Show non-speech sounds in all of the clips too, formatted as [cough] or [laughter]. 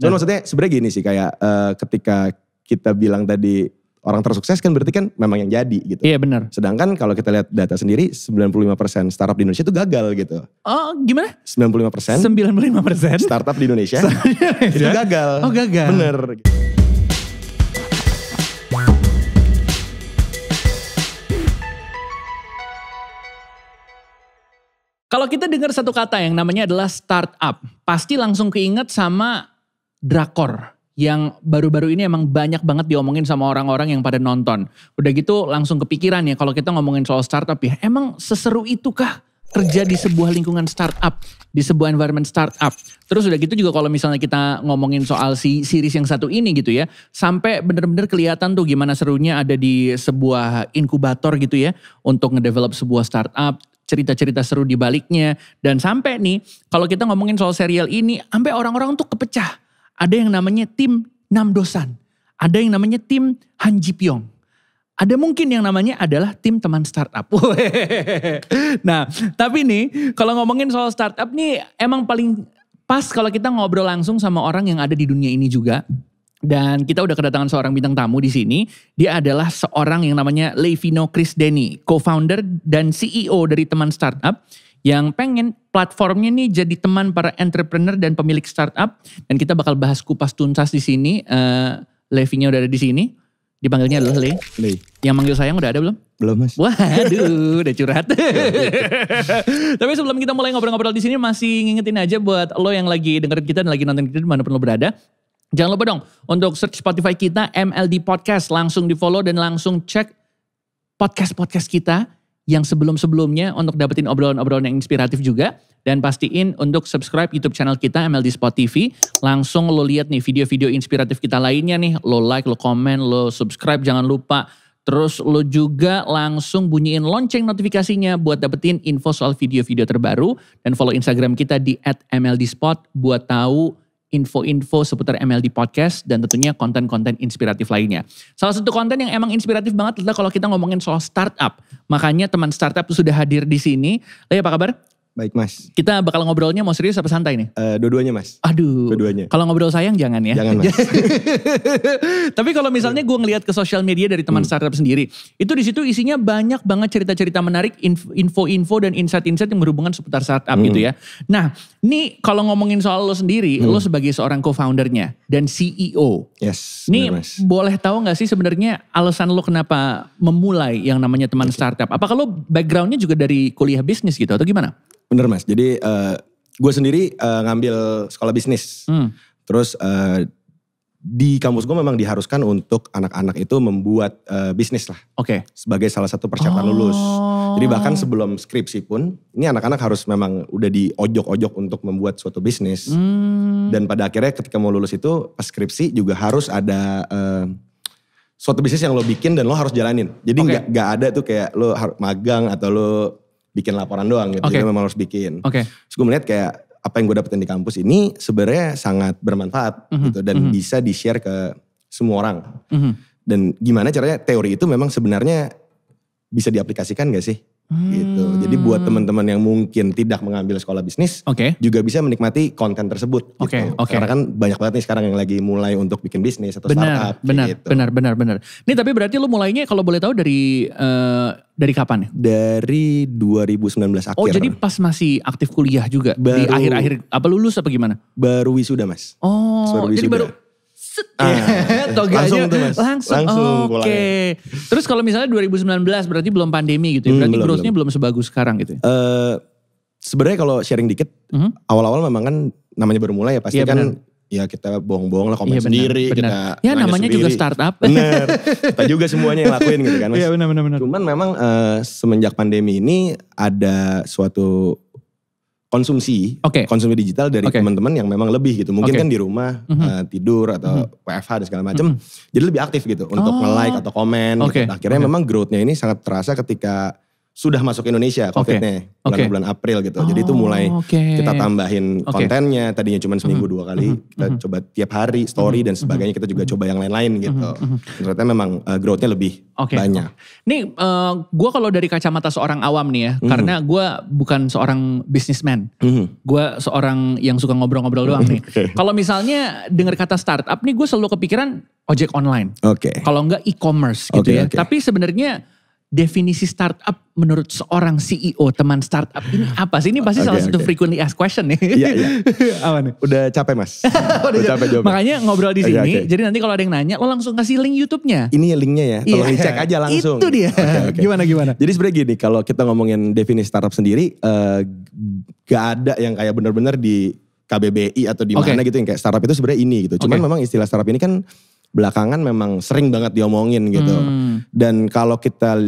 Cuman nah. maksudnya sebenarnya gini sih kayak uh, ketika kita bilang tadi orang tersukses kan berarti kan memang yang jadi gitu. Iya benar. Sedangkan kalau kita lihat data sendiri 95% startup di Indonesia itu gagal gitu. Oh gimana? 95%. 95%. [laughs] Startup di Indonesia. itu gagal. Oh gagal. Bener. Kalau kita dengar satu kata yang namanya adalah startup, pasti langsung keinget sama drakor yang baru-baru ini emang banyak banget diomongin sama orang-orang yang pada nonton. Udah gitu langsung kepikiran ya kalau kita ngomongin soal startup ya. Emang seseru itukah kerja di sebuah lingkungan startup, di sebuah environment startup. Terus udah gitu juga kalau misalnya kita ngomongin soal si series yang satu ini gitu ya, sampai bener-bener kelihatan tuh gimana serunya ada di sebuah inkubator gitu ya, untuk ngedevelop sebuah startup, cerita-cerita seru di baliknya. Dan sampai nih, kalau kita ngomongin soal serial ini, sampai orang-orang tuh kepecah ada yang namanya tim Namdosan. Ada yang namanya tim Hanji Pyong. Ada mungkin yang namanya adalah tim teman startup. [laughs] nah, tapi nih kalau ngomongin soal startup nih emang paling pas kalau kita ngobrol langsung sama orang yang ada di dunia ini juga. Dan kita udah kedatangan seorang bintang tamu di sini. Dia adalah seorang yang namanya Levino Chris Denny, co-founder dan CEO dari teman startup yang pengen platformnya ini jadi teman para entrepreneur dan pemilik startup dan kita bakal bahas kupas tuntas di sini. Uh, Levinya udah ada di sini. Dipanggilnya adalah Le. Le. Yang manggil sayang udah ada belum? Belum mas. Waduh, udah curhat. [laughs] Tapi sebelum kita mulai ngobrol-ngobrol di sini masih ngingetin aja buat lo yang lagi dengerin kita dan lagi nonton kita dimanapun lo berada. Jangan lupa dong untuk search Spotify kita MLD Podcast. Langsung di follow dan langsung cek podcast-podcast kita yang sebelum-sebelumnya untuk dapetin obrolan-obrolan yang inspiratif juga. Dan pastiin untuk subscribe YouTube channel kita MLD Spot TV. Langsung lo lihat nih video-video inspiratif kita lainnya nih. Lo like, lo komen, lo subscribe. Jangan lupa Terus lo juga langsung bunyiin lonceng notifikasinya buat dapetin info soal video-video terbaru dan follow Instagram kita di @mldspot buat tahu info-info seputar MLD Podcast dan tentunya konten-konten inspiratif lainnya. Salah satu konten yang emang inspiratif banget adalah kalau kita ngomongin soal startup. Makanya teman startup sudah hadir di sini. Lay apa kabar? Baik mas. Kita bakal ngobrolnya mau serius apa santai nih? Uh, dua-duanya mas. Aduh. Dua-duanya. Kalau ngobrol sayang jangan ya. Jangan mas. [laughs] Tapi kalau misalnya gue ngelihat ke sosial media dari teman hmm. startup sendiri. Itu di situ isinya banyak banget cerita-cerita menarik. Info-info dan insight-insight yang berhubungan seputar startup hmm. gitu ya. Nah ini kalau ngomongin soal lo sendiri. Hmm. Lo sebagai seorang co-foundernya dan CEO. Yes. Ini boleh tahu gak sih sebenarnya alasan lo kenapa memulai yang namanya teman startup? Apakah lo backgroundnya juga dari kuliah bisnis gitu atau gimana? Bener mas, jadi uh, eh, gue sendiri uh, ngambil sekolah bisnis. Hmm. Terus uh, di kampus gue memang diharuskan untuk anak-anak itu membuat uh, bisnis lah. Oke. Okay. Sebagai salah satu persiapan oh. lulus. Jadi bahkan sebelum skripsi pun, ini anak-anak harus memang udah diojok-ojok untuk membuat suatu bisnis. Hmm. Dan pada akhirnya ketika mau lulus itu, pas skripsi juga harus ada uh, suatu bisnis yang lo bikin dan lo harus jalanin. Jadi nggak okay. gak ada tuh kayak lo magang atau lo bikin laporan doang gitu. Okay. Jadi memang harus bikin. Oke. Okay. Terus gue melihat kayak apa yang gue dapetin di kampus ini sebenarnya sangat bermanfaat mm -hmm. gitu dan mm -hmm. bisa di share ke semua orang. Mm -hmm. Dan gimana caranya teori itu memang sebenarnya bisa diaplikasikan gak sih Hmm. gitu. Jadi buat hmm. teman-teman yang mungkin tidak mengambil sekolah bisnis, okay. juga bisa menikmati konten tersebut. Gitu. Oke, okay, Okay. Karena kan banyak banget nih sekarang yang lagi mulai untuk bikin bisnis atau benar, startup. Benar, gitu. benar, benar, benar. Ini tapi berarti lu mulainya kalau boleh tahu dari uh, dari kapan? Dari 2019 akhir. Oh jadi pas masih aktif kuliah juga baru, di akhir-akhir apa lulus apa gimana? Baru wisuda mas. Oh, baru wisuda. jadi baru Ah, iya. [laughs] langsung tuh mas. Langsung, langsung oke. Okay. Terus kalau misalnya 2019 berarti belum pandemi gitu ya. Hmm, berarti hmm, growthnya belum. belum sebagus sekarang gitu ya. Uh, Sebenarnya kalau sharing dikit, uh-huh. awal-awal memang kan namanya baru mulai ya pasti ya, kan bener ya kita bohong-bohong lah komen iya, sendiri bener. kita ya namanya sendiri. juga startup [laughs] bener kita juga semuanya yang lakuin gitu kan [laughs] mas iya benar benar cuman memang uh, semenjak pandemi ini ada suatu konsumsi, okay. konsumsi digital dari okay. teman-teman yang memang lebih gitu. Mungkin okay. kan di rumah mm -hmm. uh, tidur atau mm -hmm. WFH dan segala macam. Mm -hmm. Jadi lebih aktif gitu untuk oh. nge-like atau komen okay. gitu. Akhirnya okay. memang growthnya ini sangat terasa ketika sudah masuk Indonesia COVID-nya okay. bulan bulan April gitu. Oh, Jadi itu mulai oh, okay. kita tambahin okay. kontennya. Tadinya cuma seminggu mm -hmm. dua kali, mm -hmm. kita mm -hmm. coba tiap hari story mm-hmm. dan mm-hmm. sebagainya. Kita juga mm -hmm. coba yang lain-lain mm-hmm. gitu. Mm -hmm. Ternyata memang uh, growth-nya lebih okay. banyak. Nih, uh, eh, gue kalau dari kacamata seorang awam nih ya, mm -hmm. karena gue bukan seorang businessman. Mm -hmm. Gue seorang yang suka ngobrol-ngobrol doang nih. Kalau misalnya dengar kata startup nih, gue selalu kepikiran ojek online. Okay. Kalau enggak e-commerce gitu okay, ya. Okay. Tapi sebenarnya definisi startup menurut seorang CEO teman startup ini apa sih? Ini pasti okay, salah satu okay. frequently asked question nih. Iya, iya. [laughs] apa nih? Udah capek mas. [laughs] Udah, capek jawab. Makanya ngobrol di sini. Okay, Jadi nanti kalau ada yang nanya, lo langsung kasih link YouTube-nya. Ini linknya ya. Tolong yeah. dicek aja langsung. Itu dia. Okay, okay. Gimana gimana? Jadi sebenarnya gini, kalau kita ngomongin definisi startup sendiri, uh, gak ada yang kayak benar-benar di KBBI atau di mana okay. gitu yang kayak startup itu sebenarnya ini gitu. Cuman okay. memang istilah startup ini kan belakangan memang sering banget diomongin gitu. Hmm. Dan kalau kita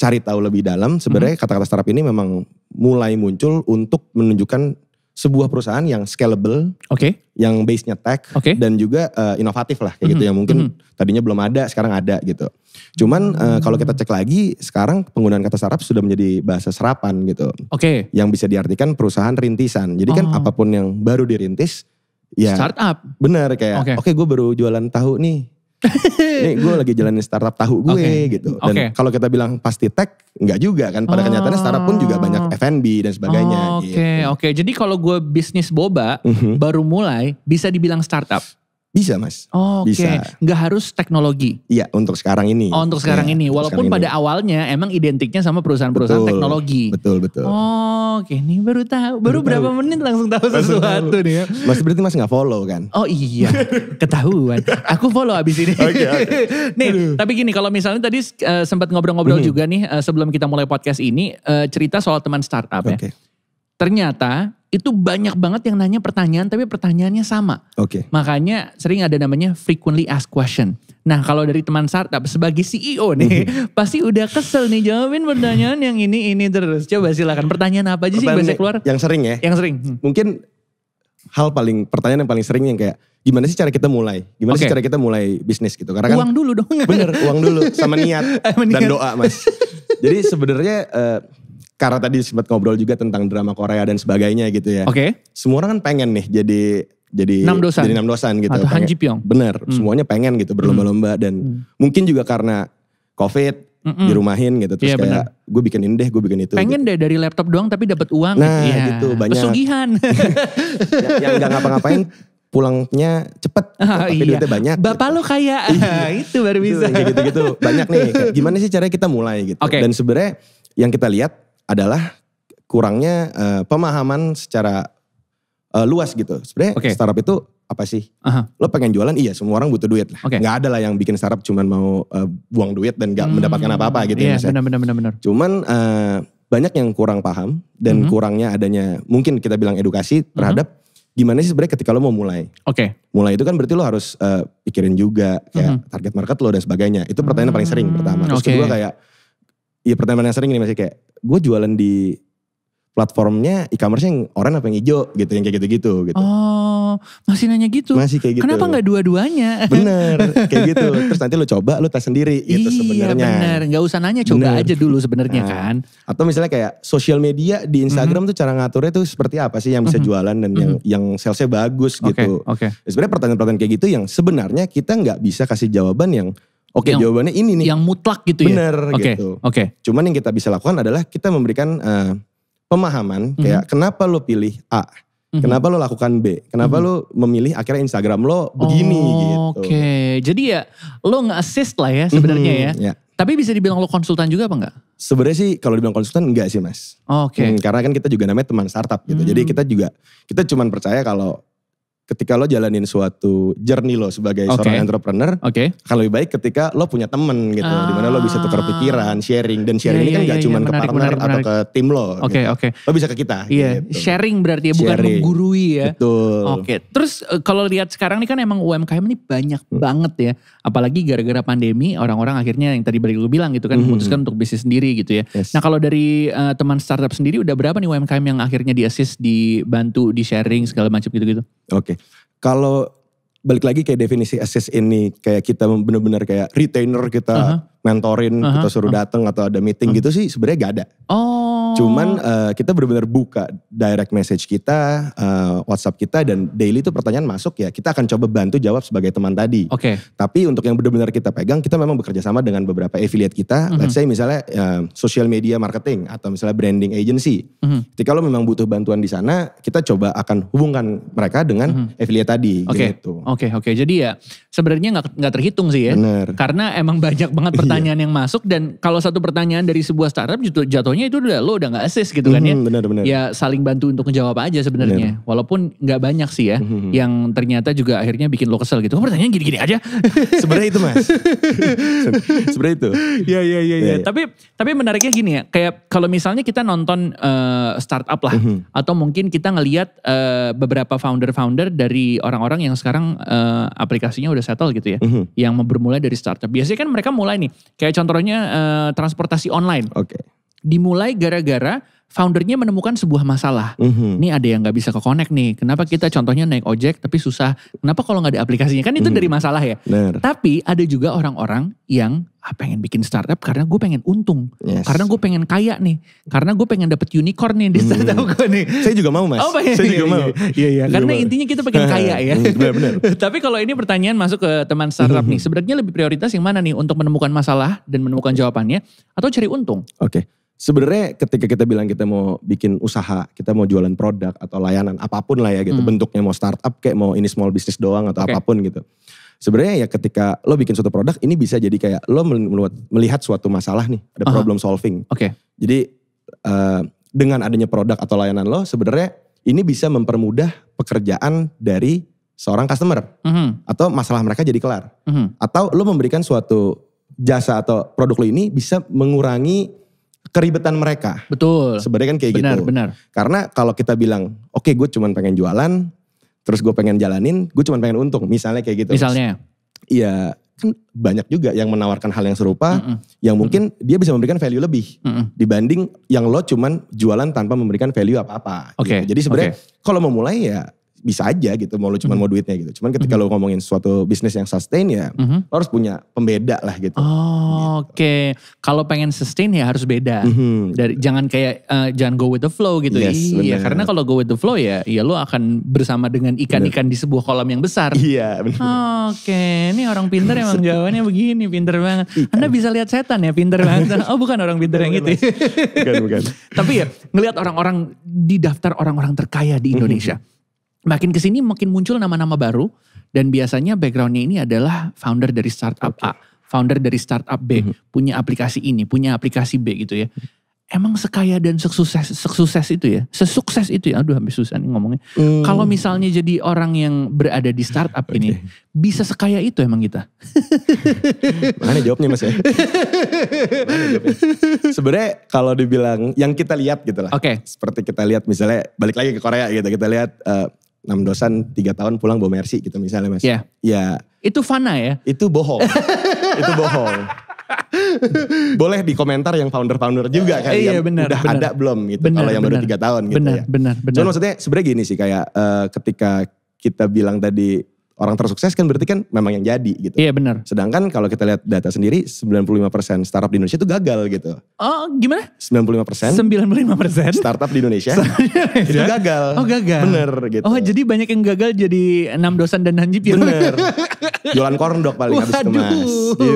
cari tahu lebih dalam, sebenarnya hmm. kata-kata startup ini memang mulai muncul untuk menunjukkan sebuah perusahaan yang scalable, okay. yang base-nya tech, okay. dan juga uh, inovatif lah kayak gitu -hmm. gitu yang mungkin -hmm. tadinya belum ada sekarang ada gitu. Cuman -hmm. uh, kalau kita cek lagi sekarang penggunaan kata startup sudah menjadi bahasa serapan gitu, oke, okay. yang bisa diartikan perusahaan rintisan. Jadi kan oh. kan apapun yang baru dirintis ya, startup. benar kayak, oke okay. okay, gue baru jualan tahu nih. [laughs] nih gue lagi jalanin startup tahu gue okay. gitu. Dan okay. kalau kita bilang pasti tech, nggak juga kan. Pada oh. kenyataannya startup pun juga banyak oh. F&B dan sebagainya. Oke, oh, oke. Okay, gitu. okay. Jadi kalau gue bisnis boba, mm -hmm. baru mulai bisa dibilang startup. Bisa mas. Oh, Oke. Okay. Bisa. Nggak harus teknologi. Iya untuk sekarang ini. Oh untuk sekarang ya, ini. Walaupun sekarang pada ini. awalnya emang identiknya sama perusahaan-perusahaan betul, teknologi. Betul betul. Oh oke okay. ini baru tahu. Baru, baru berapa tahu. menit langsung tahu langsung sesuatu tahu. nih ya. Mas berarti mas nggak follow kan? Oh iya [laughs] ketahuan. Aku follow abis ini. Oke okay, [laughs] okay. Nih Aduh. tapi gini kalau misalnya tadi uh, sempat ngobrol-ngobrol hmm. juga nih uh, sebelum kita mulai podcast ini uh, cerita soal teman startup okay. ya. Ternyata itu banyak banget yang nanya pertanyaan tapi pertanyaannya sama. Oke. Okay. Makanya sering ada namanya frequently asked question. Nah kalau dari teman startup sebagai CEO nih [laughs] pasti udah kesel nih jawabin pertanyaan yang ini ini terus. Coba silakan pertanyaan apa aja pertanyaan sih bisa keluar? Yang sering ya? Yang sering. Hmm. Mungkin hal paling pertanyaan yang paling sering yang kayak gimana sih cara kita mulai? Gimana okay. sih cara kita mulai bisnis gitu? Karena kan uang dulu dong. Bener uang dulu sama [laughs] niat, niat. dan doa mas. Jadi sebenarnya eh, karena tadi sempat ngobrol juga tentang drama Korea dan sebagainya gitu ya. Oke. Okay. Semua orang kan pengen nih jadi jadi enam dosan. jadi enam dosan gitu. Atau Han Ji Pyong. Bener, hmm. semuanya pengen gitu berlomba-lomba dan hmm. mungkin juga karena COVID mm -mm. dirumahin gitu terus yeah, kayak gue bikin ini deh gue bikin itu pengen gitu. deh dari laptop doang tapi dapat uang nah gitu, ya. gitu banyak pesugihan [laughs] ya, yang, nggak ngapa-ngapain pulangnya cepet oh, [laughs] tapi iya. duitnya banyak bapak gitu. lo kayak iya. [laughs] itu baru gitu, bisa gitu, gitu-gitu banyak nih gimana sih caranya kita mulai gitu okay. dan sebenarnya yang kita lihat adalah kurangnya uh, pemahaman secara uh, luas gitu. Sebenarnya okay. startup itu apa sih? Aha. Lo pengen jualan, iya semua orang butuh duit lah. Okay. Gak ada lah yang bikin startup cuman mau uh, buang duit dan gak hmm, mendapatkan apa-apa gitu. Ya, iya benar-benar. Ya. benar Cuman uh, banyak yang kurang paham dan -hmm. kurangnya adanya mungkin kita bilang edukasi terhadap -hmm. gimana sih sebenarnya ketika lo mau mulai. Oke. Okay. Mulai itu kan berarti lo harus uh, pikirin juga kayak mm -hmm. target market lo dan sebagainya. Itu pertanyaan mm -hmm. paling sering pertama. Terus okay. kedua kayak Iya pertanyaan yang sering ini masih kayak gue jualan di platformnya e-commerce yang oranye apa yang hijau gitu yang kayak gitu-gitu gitu. Oh, masih nanya gitu. Masih kayak gitu. Kenapa nggak dua-duanya? Bener, [laughs] kayak gitu. Terus nanti lu coba lu tes sendiri gitu iya, sebenarnya. Iya bener, nggak usah nanya coba bener. aja dulu sebenarnya nah, kan. Atau misalnya kayak social media di mhm. Instagram mm -hmm. tuh cara ngaturnya tuh seperti apa sih yang bisa mm -hmm. jualan dan mm -hmm. yang mhm. yang salesnya bagus okay, gitu. Oke. Okay. Sebenarnya pertanyaan-pertanyaan kayak gitu yang sebenarnya kita nggak bisa kasih jawaban yang Oke, okay, jawabannya ini nih. Yang mutlak gitu ya. Bener okay, gitu. Oke. Okay. Cuman yang kita bisa lakukan adalah kita memberikan uh, pemahaman mhm. kayak mm -hmm. kenapa lo pilih A, mm -hmm. kenapa lo lakukan B, kenapa mm -hmm. lo memilih akhirnya Instagram lo begini oh, gitu. Oke, okay. jadi ya lo nge-assist lah ya mhm, sebenarnya mm -hmm, ya. Yeah. Tapi bisa dibilang lo konsultan juga apa enggak? Sebenarnya sih kalau dibilang konsultan enggak sih mas. Oke. Okay. Hmm, karena kan kita juga namanya teman startup gitu. Hmm. Jadi kita juga kita cuman percaya kalau ketika lo jalanin suatu journey lo sebagai okay. seorang entrepreneur, okay. kalau lebih baik ketika lo punya temen gitu, ah. dimana lo bisa tukar ah. pikiran, sharing dan sharing yeah, ini kan yeah, gak yeah, cuma yeah, ke partner menarik, menarik. atau ke tim lo, oke okay, gitu. oke, okay. lo bisa ke kita. yeah. gitu. sharing berarti ya bukan sharing. menggurui ya. Betul. Oke, okay. terus eh, kalau lihat sekarang ini kan emang UMKM ini banyak hmm. banget ya, apalagi gara-gara pandemi orang-orang akhirnya yang tadi balik lo bilang gitu kan hmm. memutuskan untuk bisnis sendiri gitu ya. Yes. Nah kalau dari uh, teman startup sendiri udah berapa nih UMKM yang akhirnya diassist, dibantu, di sharing segala macam gitu-gitu? Oke. Okay. Kalau balik lagi kayak definisi assist ini kayak kita benar-benar kayak retainer kita uh -huh. mentorin, uh -huh. kita suruh datang atau ada meeting uh -huh. gitu sih sebenarnya gak ada. Oh. Cuman uh, kita benar-benar buka direct message kita, uh, WhatsApp kita dan daily itu pertanyaan masuk ya kita akan coba bantu jawab sebagai teman tadi. Oke. Okay. Tapi untuk yang benar-benar kita pegang kita memang bekerja sama dengan beberapa affiliate kita. Mm -hmm. Let's say misalnya uh, social media marketing atau misalnya branding agency. Mm -hmm. Jadi kalau memang butuh bantuan di sana kita coba akan hubungkan mereka dengan mm -hmm. affiliate tadi. Oke. Okay. Gitu. Oke okay, oke. Okay. Jadi ya sebenarnya nggak nggak terhitung sih ya. Bener. Karena emang banyak banget [laughs] iya. pertanyaan yang masuk dan kalau satu pertanyaan dari sebuah startup jatuhnya itu udah lo udah nggak assist gitu kan ya. Hmm, bener, bener. Ya saling bantu untuk ngejawab aja sebenarnya. Walaupun nggak banyak sih ya mm -hmm. yang ternyata juga akhirnya bikin lo kesel gitu. Oh, pertanyaan gini-gini aja. [laughs] sebenarnya itu mas. [laughs] sebenarnya itu. Ya, ya, ya, ya, ya. Tapi tapi menariknya gini ya. Kayak kalau misalnya kita nonton uh, startup lah. Mm -hmm. Atau mungkin kita ngelihat uh, beberapa founder-founder dari orang-orang yang sekarang uh, aplikasinya udah settle gitu ya. Mm -hmm. Yang bermula dari startup. Biasanya kan mereka mulai nih. Kayak contohnya uh, transportasi online. Oke. Okay dimulai gara-gara foundernya menemukan sebuah masalah. Mm-hmm. Nih ada yang nggak bisa ke connect nih. Kenapa kita contohnya naik ojek tapi susah? Kenapa kalau nggak ada aplikasinya? Kan itu mm-hmm. dari masalah ya. Bener. Tapi ada juga orang-orang yang ah, pengen bikin startup karena gue pengen untung, yes. karena gue pengen kaya nih, karena gue pengen dapet unicorn nih di mhm. startup mm. gue nih. Saya juga mau mas. Oh, pengen, Saya iya, juga iya, mau. Iya iya. iya. Karena intinya kita pengen kaya [laughs] ya. Benar-benar. [laughs] tapi kalau ini pertanyaan masuk ke teman startup nih, mhm. sebenarnya lebih prioritas yang mana nih untuk menemukan masalah dan menemukan jawabannya atau cari untung? Oke. Okay sebenarnya ketika kita bilang kita mau bikin usaha, kita mau jualan produk atau layanan apapun lah ya gitu, hmm. bentuknya mau startup kayak mau ini small business doang atau okay. apapun gitu. Sebenarnya ya ketika lo bikin suatu produk ini bisa jadi kayak lo melihat suatu masalah nih, ada uh -huh. problem solving. Oke. Okay. Jadi uh, dengan adanya produk atau layanan lo sebenarnya ini bisa mempermudah pekerjaan dari seorang customer mm -hmm. atau masalah mereka jadi kelar. Mm -hmm. Atau lo memberikan suatu jasa atau produk lo ini bisa mengurangi keribetan mereka. Betul. Sebenarnya kan kayak benar, gitu. Benar, benar. Karena kalau kita bilang, oke okay, gue cuma pengen jualan, terus gue pengen jalanin, gue cuma pengen untung. Misalnya kayak gitu. Misalnya. Iya, kan banyak juga yang menawarkan hal yang serupa, mm -mm. yang mungkin mm -mm. dia bisa memberikan value lebih mm -mm. dibanding yang lo cuman jualan tanpa memberikan value apa-apa. Oke. okay. Gitu. Jadi sebenarnya okay. kalau mau mulai ya bisa aja gitu mau lu cuman mm -hmm. mau duitnya gitu. Cuman ketika mm -hmm. lu ngomongin suatu bisnis yang sustain ya mm -hmm. lu harus punya pembeda lah gitu. Oh, gitu. oke. Okay. Kalau pengen sustain ya harus beda. Mm -hmm, Dari jangan kayak uh, jangan go with the flow gitu. Yes, iya, karena kalau go with the flow ya ya lu akan bersama dengan ikan-ikan di sebuah kolam yang besar. Iya, Oh, oke. Okay. Ini orang pinter emang [laughs] jawabannya begini, pinter banget. Ikan. Anda bisa lihat setan ya, pinter [laughs] banget. Oh, bukan orang pinter yang itu. Ya. bukan, bukan. [laughs] Tapi ya ngelihat orang-orang di daftar orang-orang terkaya di mhm. Indonesia. Mm -hmm makin kesini makin muncul nama-nama baru dan biasanya backgroundnya ini adalah founder dari startup okay. A, founder dari startup B, mm -hmm. punya aplikasi ini, punya aplikasi B gitu ya. Emang sekaya dan sukses sukses itu ya, sesukses itu ya. Aduh, habis susah nih ngomongnya. Mm. Kalau misalnya jadi orang yang berada di startup okay. ini, bisa sekaya itu emang kita. [laughs] Mana jawabnya mas ya? [laughs] Sebenarnya kalau dibilang yang kita lihat gitu lah. Oke. Okay. Seperti kita lihat misalnya balik lagi ke Korea gitu, kita lihat. Uh, enam dosan tiga tahun pulang bawa mercy gitu misalnya mas. Iya. Yeah. Ya. Itu fana ya? Itu bohong. [laughs] itu bohong. Boleh di komentar yang founder-founder juga kan iya, benar. udah bener. ada belum gitu kalau yang baru tiga tahun gitu ya. Benar, benar, benar. maksudnya sebenarnya gini sih kayak uh, ketika kita bilang tadi orang tersukses kan berarti kan memang yang jadi gitu. Iya benar. Sedangkan kalau kita lihat data sendiri 95% startup di Indonesia itu gagal gitu. Oh gimana? 95% 95% [laughs] startup di Indonesia itu gagal. Oh gagal. Bener gitu. Oh jadi banyak yang gagal jadi enam dosan dan hanjip ya. Bener. [laughs] Jualan korndok paling Waduh. habis kemas gitu.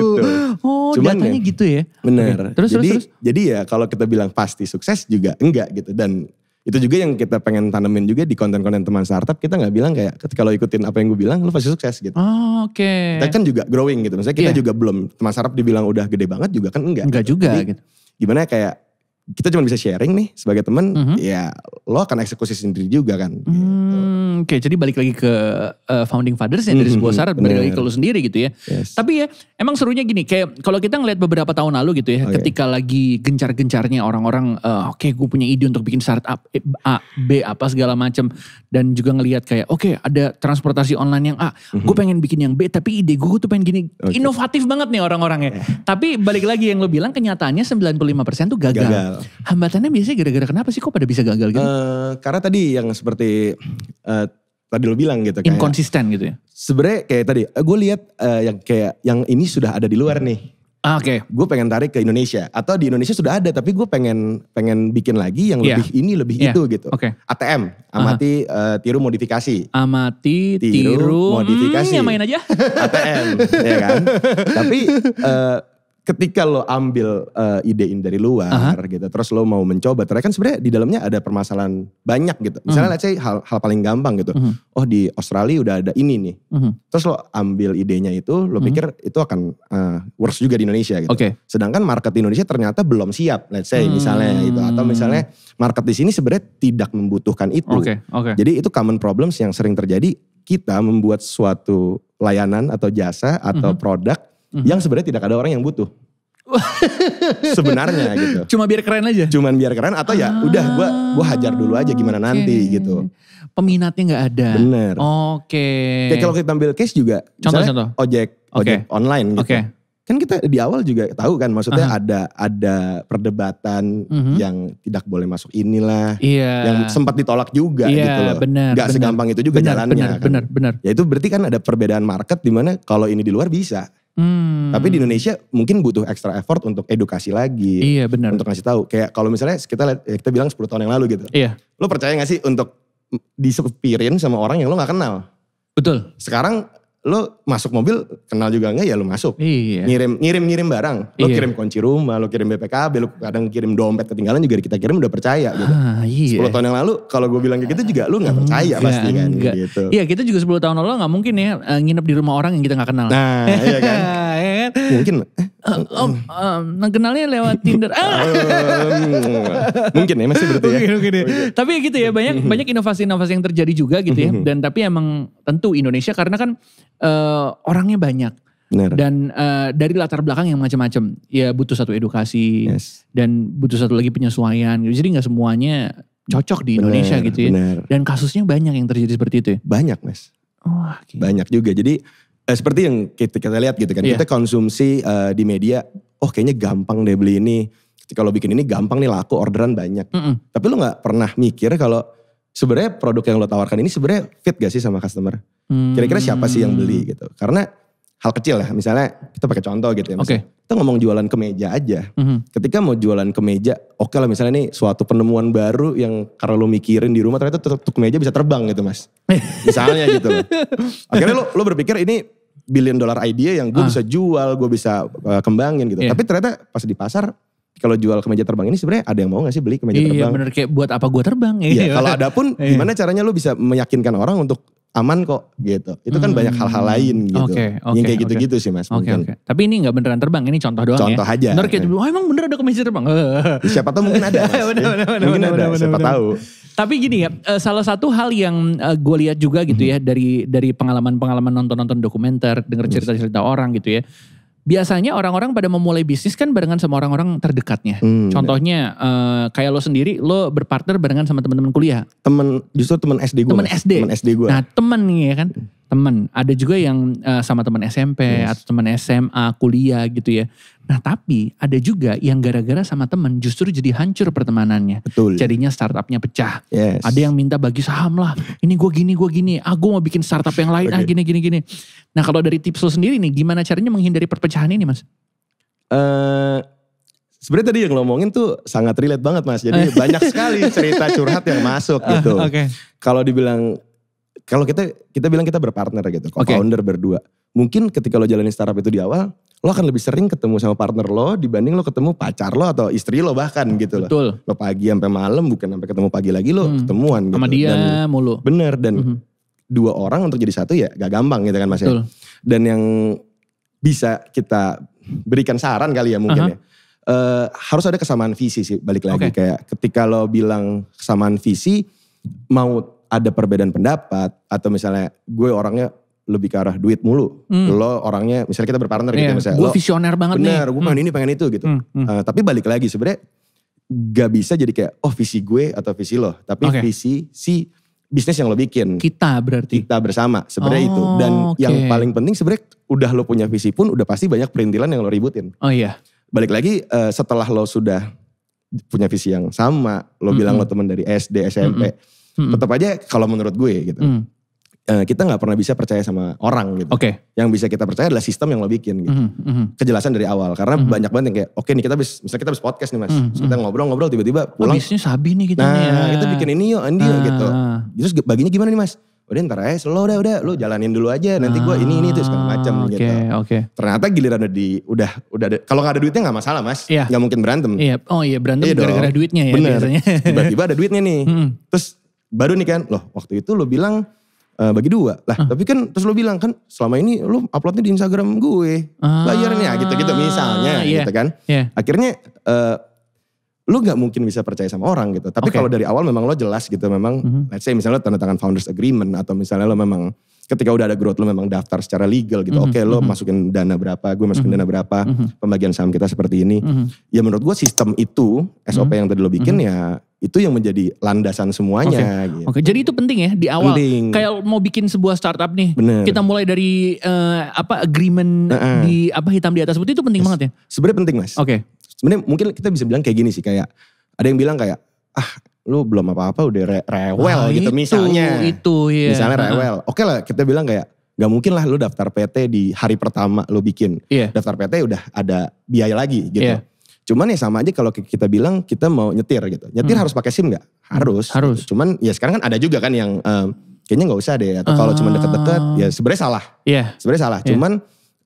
Oh Cuman datanya ya, gitu ya. Bener. Okay. Terus, jadi, terus, terus. Jadi ya kalau kita bilang pasti sukses juga enggak gitu. Dan itu juga yang kita pengen tanemin juga di konten-konten teman startup kita nggak bilang kayak ketika lo ikutin apa yang gue bilang lo pasti sukses gitu. Oh, Oke. Okay. Kita kan juga growing gitu. Misalnya kita yeah. juga belum teman startup dibilang udah gede banget juga kan enggak. Enggak gitu. juga. Jadi, gitu. Gimana kayak kita cuma bisa sharing nih sebagai teman, mm -hmm. ya lo akan eksekusi sendiri juga kan. Gitu. mm. Oke, jadi balik lagi ke uh, founding fathers yang dari mhm, sebuah syarat, balik lagi ke lu sendiri gitu ya. Yes. Tapi ya emang serunya gini, kayak kalau kita ngeliat beberapa tahun lalu gitu ya, okay. Oh, iya. ketika lagi gencar-gencarnya orang-orang, uh, oke okay, gue punya ide untuk bikin startup eh, A, B apa segala macam, dan juga ngelihat kayak oke okay, ada transportasi online yang A, mm-hmm. gue pengen bikin yang B, tapi ide gue tuh pengen gini, okay. inovatif banget nih orang-orangnya. tapi balik lagi yang lo bilang kenyataannya 95% tuh gagal. gagal. Hambatannya biasanya gara-gara kenapa sih kok pada bisa gagal gitu? Uh, karena tadi yang seperti uh, tadi lo bilang gitu kayak inkonsisten gitu ya. Sebenernya kayak tadi eh, gue lihat uh, yang kayak yang ini sudah ada di luar nih. Ah, Oke. Okay. Gue pengen tarik ke Indonesia atau di Indonesia sudah ada tapi gue pengen pengen bikin lagi yang yeah. lebih ini lebih yeah. itu gitu. Oke. Okay. ATM amati uh, tiru modifikasi. Amati tiru, tiru modifikasi. Hmm, main aja. ATM [laughs] ya kan. tapi uh, ketika lo ambil uh, eh, ini dari luar uh -huh. gitu terus lo mau mencoba ternyata kan sebenarnya di dalamnya ada permasalahan banyak gitu misalnya uh mhm. -huh. let's say hal, hal paling gampang gitu uh mhm. -huh. oh di Australia udah ada ini nih uh mhm. -huh. terus lo ambil idenya itu lo uh -huh. pikir itu akan uh, worse juga di Indonesia gitu okay. sedangkan market di Indonesia ternyata belum siap let's say hmm. misalnya gitu atau misalnya market di sini sebenarnya tidak membutuhkan itu okay. Okay. jadi itu common problems yang sering terjadi kita membuat suatu layanan atau jasa atau uh -huh. produk Mhm. Yang sebenarnya tidak ada orang yang butuh. [laughs] sebenarnya gitu. Cuma biar keren aja. Cuman biar keren atau ya ah, udah gua gua hajar dulu aja gimana okay. nanti gitu. Peminatnya nggak ada. Bener. Oke. Okay. Kayak kalau kita ambil case juga contoh contoh. Ojek, okay. online gitu. Okay. Kan kita di awal juga tahu kan maksudnya uh -huh. ada ada perdebatan uh mhm. -huh. yang tidak boleh masuk inilah. Iya. Yang sempat ditolak juga yeah, gitu loh. Bener, gak bener. segampang itu juga bener, jalannya. Bener, kan. bener, bener. Ya itu berarti kan ada perbedaan market di mana kalau ini di luar bisa. Hmm. Tapi di Indonesia mungkin butuh extra effort untuk edukasi lagi. Iya benar. Untuk ngasih tahu. Kayak kalau misalnya kita lihat, eh, kita bilang 10 tahun yang lalu gitu. Iya. Lo percaya gak sih untuk disepirin sama orang yang lo gak kenal? Betul. Sekarang lo masuk mobil kenal juga enggak ya lo masuk iya. ngirim ngirim ngirim barang lo iya. kirim kunci rumah lo kirim BPKB lo kadang kirim dompet ketinggalan juga kita kirim udah percaya gitu ah, iya. 10 tahun yang lalu kalau gue bilang kayak gitu juga lo nggak percaya enggak, pasti kan enggak. gitu iya kita juga 10 tahun lalu nggak mungkin ya eh, nginep di rumah orang yang kita nggak kenal nah iya kan [laughs] ya kan. Mungkin. Eh, uh, om, um, eh. kenalnya lewat Tinder. Ah. mungkin ya masih berarti ya. Mungkin, mungkin ya. Oh, iya. Tapi gitu ya banyak mm-hmm. banyak inovasi-inovasi yang terjadi juga gitu ya. Mm-hmm. Dan tapi emang tentu Indonesia karena kan uh, orangnya banyak. Bener. Dan uh, dari latar belakang yang macam-macam, ya butuh satu edukasi yes. dan butuh satu lagi penyesuaian. Gitu. Jadi nggak semuanya cocok di bener, Indonesia gitu ya. Bener. Dan kasusnya banyak yang terjadi seperti itu. Ya? Banyak, Mas. Oh, okay. Banyak juga. Jadi eh, seperti yang kita, kita lihat gitu kan. Yeah. Kita konsumsi uh, di media, oh kayaknya gampang deh beli ini. Ketika lo bikin ini gampang nih laku orderan banyak. Mm -mm. Tapi lo nggak pernah mikir kalau sebenarnya produk yang lo tawarkan ini sebenarnya fit gak sih sama customer? kira hmm. Kira-kira siapa sih yang beli gitu? Karena hal kecil ya, misalnya kita pakai contoh gitu ya. Misalnya, okay. Kita ngomong jualan kemeja aja. Mm -hmm. Ketika mau jualan kemeja, oke okay lah misalnya nih suatu penemuan baru yang kalau lo mikirin di rumah ternyata tutup meja bisa terbang gitu mas. [laughs] misalnya gitu Akhirnya lo, lo berpikir ini billion dollar idea yang gue ah. bisa jual, gue bisa uh, kembangin gitu. Yeah. Tapi ternyata pas di pasar kalau jual kemeja terbang ini sebenarnya ada yang mau gak sih beli kemeja iya, iya, terbang? Iya bener kayak buat apa gue terbang ya. Iya, kalau ada pun iya. gimana caranya lu bisa meyakinkan orang untuk aman kok gitu. Itu kan hmm. banyak hal-hal lain gitu. Okay, okay, yang kayak gitu-gitu okay. sih mas. Oke okay, oke. Okay. Tapi ini nggak beneran terbang, ini contoh doang ya. contoh ya. aja. Bener kayak iya. dulu, oh, emang bener ada kemeja terbang? Siapa tahu mungkin ada [laughs] mas. bener, bener, mungkin bener, ada, bener, siapa bener, tahu. Tapi gini ya, eh, salah satu hal yang eh, gue lihat juga gitu mm -hmm. ya mm-hmm. dari dari pengalaman-pengalaman nonton-nonton dokumenter, dengar cerita-cerita orang gitu ya. Biasanya orang-orang pada memulai bisnis kan barengan sama orang-orang terdekatnya. Hmm, Contohnya uh, kayak lo sendiri, lo berpartner barengan sama teman-teman kuliah. Temen, justru teman SD gue. Teman SD. Teman SD gue. Nah temen nih ya kan, mm. temen. Ada juga yang uh, sama teman SMP yes. atau teman SMA, kuliah gitu ya. Nah tapi ada juga yang gara-gara sama temen justru jadi hancur pertemanannya. Betul. Jadinya startupnya pecah. Yes. Ada yang minta bagi saham lah. Ini gue gini, gue gini. Ah gue mau bikin startup yang lain. okay. Ah gini, gini, gini. Nah kalau dari tips lo sendiri nih gimana caranya menghindari perpecahan ini mas? Uh, Sebenarnya tadi yang ngomongin tuh sangat relate banget mas. Jadi [laughs] banyak sekali cerita curhat yang masuk ah, gitu. Uh, okay. Kalau dibilang kalau kita kita bilang kita berpartner gitu, co-founder berdua. Mungkin ketika lo jalanin startup itu di awal, lo akan lebih sering ketemu sama partner lo dibanding lo ketemu pacar lo atau istri lo bahkan gitu loh. Betul. Lo pagi sampai malam bukan sampai ketemu pagi lagi lo hmm. ketemuan gitu. Sama dia dan, mulu. Bener dan hmm. dua orang untuk jadi satu ya gak gampang gitu kan mas ya. Betul. ya. Dan yang bisa kita berikan saran kali ya mungkin uh -huh. ya. Uh, harus ada kesamaan visi sih balik lagi okay. kayak ketika lo bilang kesamaan visi mau ada perbedaan pendapat atau misalnya gue orangnya lebih ke arah duit mulu. Hmm. Lo orangnya misalnya kita berpartner yeah. gitu iya, misalnya. Gue visioner banget bener, nih. Bener, gue hmm. pengen hmm. ini pengen itu gitu. Hmm. Hmm. Uh, tapi balik lagi sebenarnya gak bisa jadi kayak oh visi gue atau visi lo. Tapi okay. visi si bisnis yang lo bikin. Kita berarti. Kita bersama sebenarnya oh, itu. Dan oh, okay. yang paling penting sebenarnya udah lo punya visi pun udah pasti banyak perintilan yang lo ributin. Oh iya. Balik lagi uh, setelah lo sudah punya visi yang sama. Lo mm -hmm. bilang hmm. lo temen dari SD, SMP. Mm -hmm. Mm -hmm. hmm Tetap aja kalau menurut gue gitu. Mm Eh, kita nggak pernah bisa percaya sama orang gitu. Oke. Okay. Yang bisa kita percaya adalah sistem yang lo bikin gitu. Mm -hmm. Kejelasan dari awal karena mm -hmm. banyak banget yang kayak oke okay nih kita habis misalnya kita habis podcast nih Mas. Mm -hmm. Kita mhm. ngobrol-ngobrol tiba-tiba ah, pulang. Habisnya sabi nih kita nah, nih. Ya. kita bikin ini yuk, ini yuk ah. gitu. Terus baginya gimana nih Mas? udah ntar aja slow udah udah lu jalanin dulu aja nanti gue ah, ini ini itu segala macam okay, gitu. Oke okay. Ternyata giliran udah di udah udah kalau gak ada duitnya gak masalah mas, yeah. Gak mungkin berantem. Iya. Yeah. Oh iya berantem iya gara-gara duitnya ya Bener. biasanya. Tiba-tiba ada duitnya nih. [laughs] Hmm. Terus baru nih kan loh waktu itu lu bilang uh, bagi dua lah. uh. Tapi kan terus lo bilang kan selama ini lo uploadnya di Instagram gue, uh. bayarnya gitu-gitu misalnya, yeah. gitu kan. Yeah. Akhirnya uh, eh, lo nggak mungkin bisa percaya sama orang gitu. Tapi okay. kalau dari awal memang lo jelas gitu, memang mm-hmm. let's say misalnya lo tanda tangan founders agreement atau misalnya lo memang ketika udah ada growth lo memang daftar secara legal gitu. Mm-hmm. Oke, okay, lo mm-hmm. masukin dana berapa, gue masukin mm-hmm. dana berapa, mm-hmm. pembagian saham kita seperti ini. Mm-hmm. Ya menurut gue sistem itu SOP mm-hmm. yang tadi lo bikin mm-hmm. ya itu yang menjadi landasan semuanya. Oke, okay. gitu. okay. jadi itu penting ya di awal. Penting. Kayak mau bikin sebuah startup nih, Bener. kita mulai dari uh, apa agreement uh -uh. di apa hitam di atas putih itu penting yes. banget ya. Sebenarnya penting mas. Oke. Okay. Sebenarnya mungkin kita bisa bilang kayak gini sih, kayak ada yang bilang kayak ah lu belum apa-apa udah re rewel ah, gitu itu, misalnya. Itu ya. Misalnya rewel, uh -huh. oke okay lah kita bilang kayak gak mungkin lah lu daftar PT di hari pertama lu bikin. Yeah. Daftar PT udah ada biaya lagi gitu. Yeah. Cuman ya sama aja kalau kita bilang kita mau nyetir gitu. Nyetir hmm. harus pakai SIM nggak? Hmm. Harus. Harus. Cuman ya sekarang kan ada juga kan yang um, kayaknya nggak usah deh atau kalau uh, cuma deket-deket ya ah. sebenarnya salah. Iya. Yeah. Sebenarnya salah. Yeah. Cuman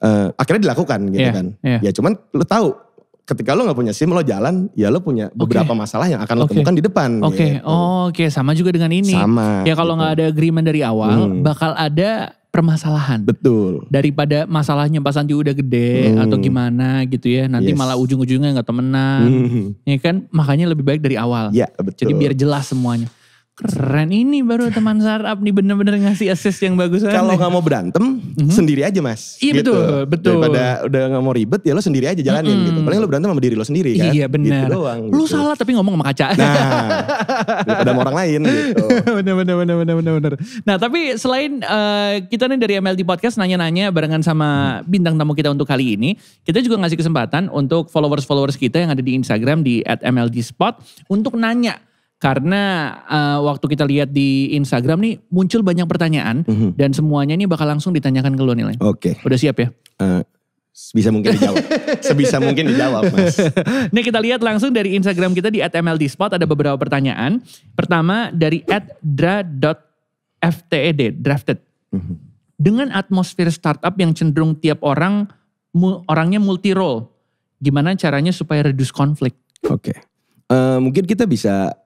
uh, akhirnya dilakukan gitu yeah. kan. Yeah. Ya cuman lu tahu ketika lo nggak punya SIM lo jalan ya lo punya beberapa okay. masalah yang akan lo okay. temukan di depan. Oke, okay. gitu. oh, oke okay. sama juga dengan ini. Sama. Ya kalau gitu. nggak gitu. ada agreement dari awal hmm. bakal ada permasalahan. Betul. Daripada masalahnya pas nanti udah gede hmm. atau gimana gitu ya, nanti yes. malah ujung-ujungnya nggak temenan. Hmm. Ya kan makanya lebih baik dari awal. Ya, betul. Jadi biar jelas semuanya. Keren ini baru teman startup nih bener-bener ngasih assist yang bagus. Kalau nggak mau berantem mm-hmm. sendiri aja mas. Iya gitu. betul betul. Daripada udah nggak mau ribet ya lo sendiri aja jalanin mm-hmm. gitu. Paling lo berantem sama diri lo sendiri kan. Iya benar. Gitu doang. Gitu. Lo salah tapi ngomong sama kaca. Nah daripada sama orang lain gitu. [laughs] bener bener bener bener bener Nah tapi selain uh, kita nih dari MLT Podcast nanya-nanya barengan sama hmm. bintang tamu kita untuk kali ini, kita juga ngasih kesempatan untuk followers followers kita yang ada di Instagram di @mldspot untuk nanya karena uh, waktu kita lihat di Instagram nih muncul banyak pertanyaan mm -hmm. dan semuanya ini bakal langsung ditanyakan ke lo nih. Oke. Okay. Udah siap ya? Uh, eh, bisa mungkin dijawab. [laughs] Sebisa mungkin dijawab, Mas. Nih kita lihat langsung dari Instagram kita di @mldspot ada beberapa pertanyaan. Pertama dari @dra.fted drafted. Mm-hmm. Dengan atmosfer startup yang cenderung tiap orang mu, orangnya multi role, gimana caranya supaya reduce konflik? Oke. Okay. Uh, eh, mungkin kita bisa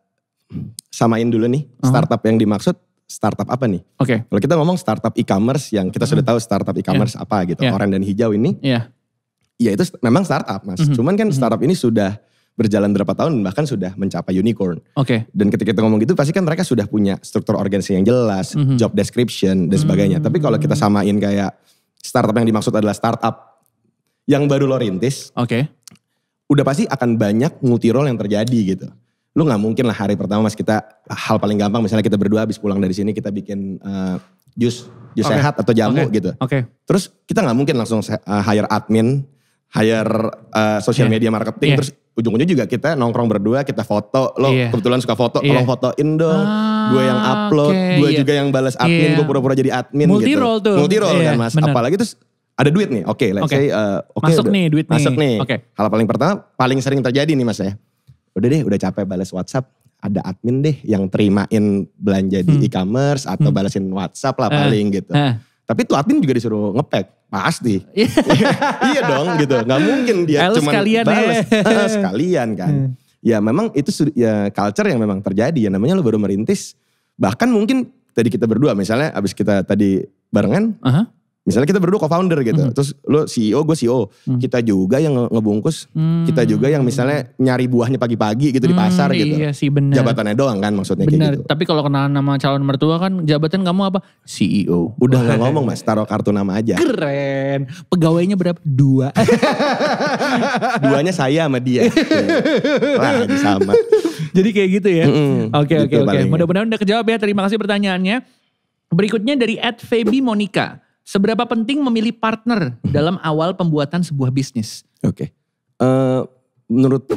samain dulu nih startup yang dimaksud startup apa nih? Oke. Okay. Kalau kita ngomong startup e-commerce yang kita sudah tahu startup iya. e-commerce yeah. apa gitu, yeah. oranye dan hijau ini. Iya. Yeah. Ya itu memang startup, Mas. Mm -hmm. Cuman kan mhm. startup ini sudah berjalan berapa tahun bahkan sudah mencapai unicorn. Oke. Okay. Dan ketika kita ngomong gitu pasti kan mereka sudah punya struktur organisasi yang jelas, mm -hmm. job description dan sebagainya. Mm -hmm. Tapi kalau kita samain kayak startup yang dimaksud adalah startup yang baru lo rintis. Oke. Okay. Udah pasti akan banyak multi role yang terjadi gitu lu nggak mungkin lah hari pertama mas kita hal paling gampang misalnya kita berdua habis pulang dari sini kita bikin uh, jus jus okay. sehat atau jamu okay. gitu. Oke. Okay. Terus kita nggak mungkin langsung eh, hire admin, hire uh, social yeah. media marketing yeah. terus ujung-ujungnya juga kita nongkrong berdua, kita foto. Lo yeah. kebetulan suka foto, yeah. tolong fotoin dong. Ah, gue yang upload, okay, gue yeah. juga yang balas iya. admin, yeah. gue pura-pura jadi admin Multi gitu. Multi tuh. Multi roll yeah, kan Mas. Bener. Apalagi terus ada duit nih. Oke, okay, let's okay. say uh, okay, masuk udah, nih duit masuk nih. nih. Okay. Hal paling pertama paling sering terjadi nih Mas ya udah deh udah capek balas WhatsApp ada admin deh yang terimain belanja di hmm. e-commerce atau hmm. balasin WhatsApp lah eh, paling uh, gitu. Uh. Tapi tuh admin juga disuruh ngepack, pasti. [laughs] Iya. [laughs] iya dong gitu, Gak mungkin dia cuma sekalian ya. balas [laughs] eh, sekalian kan. Hmm. Ya memang itu ya culture yang memang terjadi ya namanya lo baru merintis. Bahkan mungkin tadi kita berdua misalnya abis kita tadi barengan, uh -huh. Misalnya kita berdua co-founder gitu. Mm Terus lo CEO, gue CEO. Mm. Kita juga yang ngebungkus. Mm. Kita juga yang misalnya nyari buahnya pagi-pagi gitu mm, di hmm, pasar iya gitu. Iya sih bener. Jabatannya doang kan maksudnya bener. kayak gitu. Tapi kalau kenalan nama calon mertua kan jabatan kamu apa? CEO. Udah nggak [laughs] ngomong mas, taruh kartu nama aja. Keren. Pegawainya berapa? Dua. [laughs] Duanya saya sama dia. Lah [laughs] sama. Jadi kayak gitu ya. Oke oke gitu oke. Mudah-mudahan udah kejawab ya. Terima kasih pertanyaannya. Berikutnya dari Ed Febi Monica. Seberapa penting memilih partner mhm. dalam awal pembuatan sebuah bisnis? Oke. Okay. Uh, eh, menurut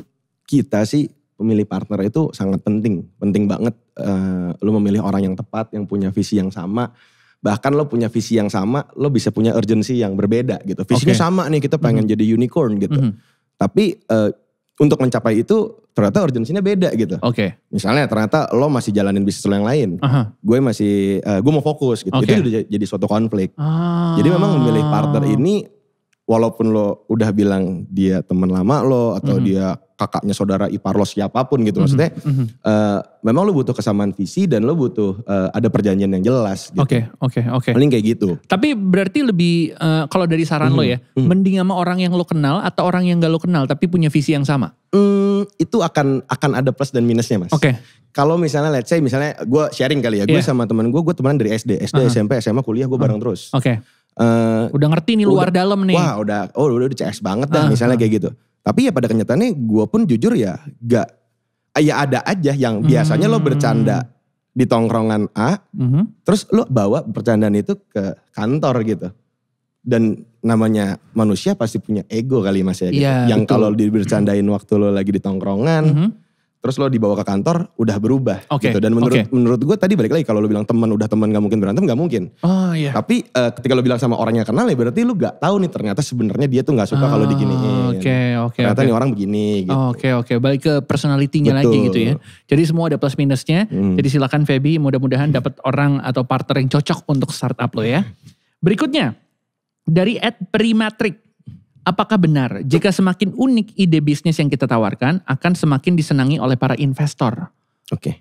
kita sih memilih partner itu sangat penting, penting banget. Uh, eh, lo memilih orang yang tepat, yang punya visi yang sama. Bahkan lo punya visi yang sama, lo bisa punya urgensi yang berbeda gitu. Visinya okay. sama nih, kita pengen mm -hmm. jadi unicorn gitu. Mm -hmm. Tapi uh, untuk mencapai itu ternyata urgensinya beda gitu. Oke. Okay. Misalnya ternyata lo masih jalanin bisnis lo yang lain, Aha. gue masih uh, gue mau fokus gitu. Okay. Itu jadi, jadi suatu konflik. Ah. Jadi memang memilih partner ini walaupun lo udah bilang dia teman lama lo atau mm -hmm. dia kakaknya saudara ipar lo siapapun gitu maksudnya mm -hmm. uh, memang lo butuh kesamaan visi dan lo butuh uh, ada perjanjian yang jelas gitu. Oke, okay, oke, okay, oke. Okay. Paling kayak gitu. Tapi berarti lebih uh, kalau dari saran mm -hmm. lo mm-hmm. ya, mm -hmm. mending sama orang yang lo kenal atau orang yang gak lo kenal tapi punya visi yang sama. Hmm, itu akan akan ada plus dan minusnya, Mas. Oke. Okay. Kalau misalnya let's say misalnya gue sharing kali ya, gue yeah. sama teman gue, gue teman dari SD, SD, uh -huh. SMP, SMA, kuliah gue bareng uh -huh. terus. Oke. Okay Uh, udah ngerti nih luar udah, dalam nih. Wah udah, oh udah, udah CS banget dah uh, misalnya uh. kayak gitu. Tapi ya pada kenyataannya gue pun jujur ya gak, ah, ya ada aja yang biasanya hmm. lo bercanda hmm. di tongkrongan A, hmm. terus lo bawa bercandaan itu ke kantor gitu. Dan namanya manusia pasti punya ego kali mas ya. Gitu. Yeah, yang kalau dibercandain waktu lo lagi di tongkrongan, hmm terus lo dibawa ke kantor udah berubah okay. gitu dan menurut okay. menurut gue tadi balik lagi kalau lo bilang teman udah teman gak mungkin berantem gak mungkin oh, iya. tapi uh, ketika lo bilang sama orangnya kenal ya berarti lo gak tahu nih ternyata sebenarnya dia tuh nggak suka oh, kalau diginiin okay, okay, ternyata okay. nih orang begini oke gitu. oh, oke okay, okay. balik ke personalitinya lagi gitu ya jadi semua ada plus minusnya hmm. jadi silakan Feby mudah-mudahan dapat orang atau partner yang cocok untuk startup lo ya berikutnya dari Ed Primatrix Apakah benar jika semakin unik ide bisnis yang kita tawarkan akan semakin disenangi oleh para investor? Oke. Okay.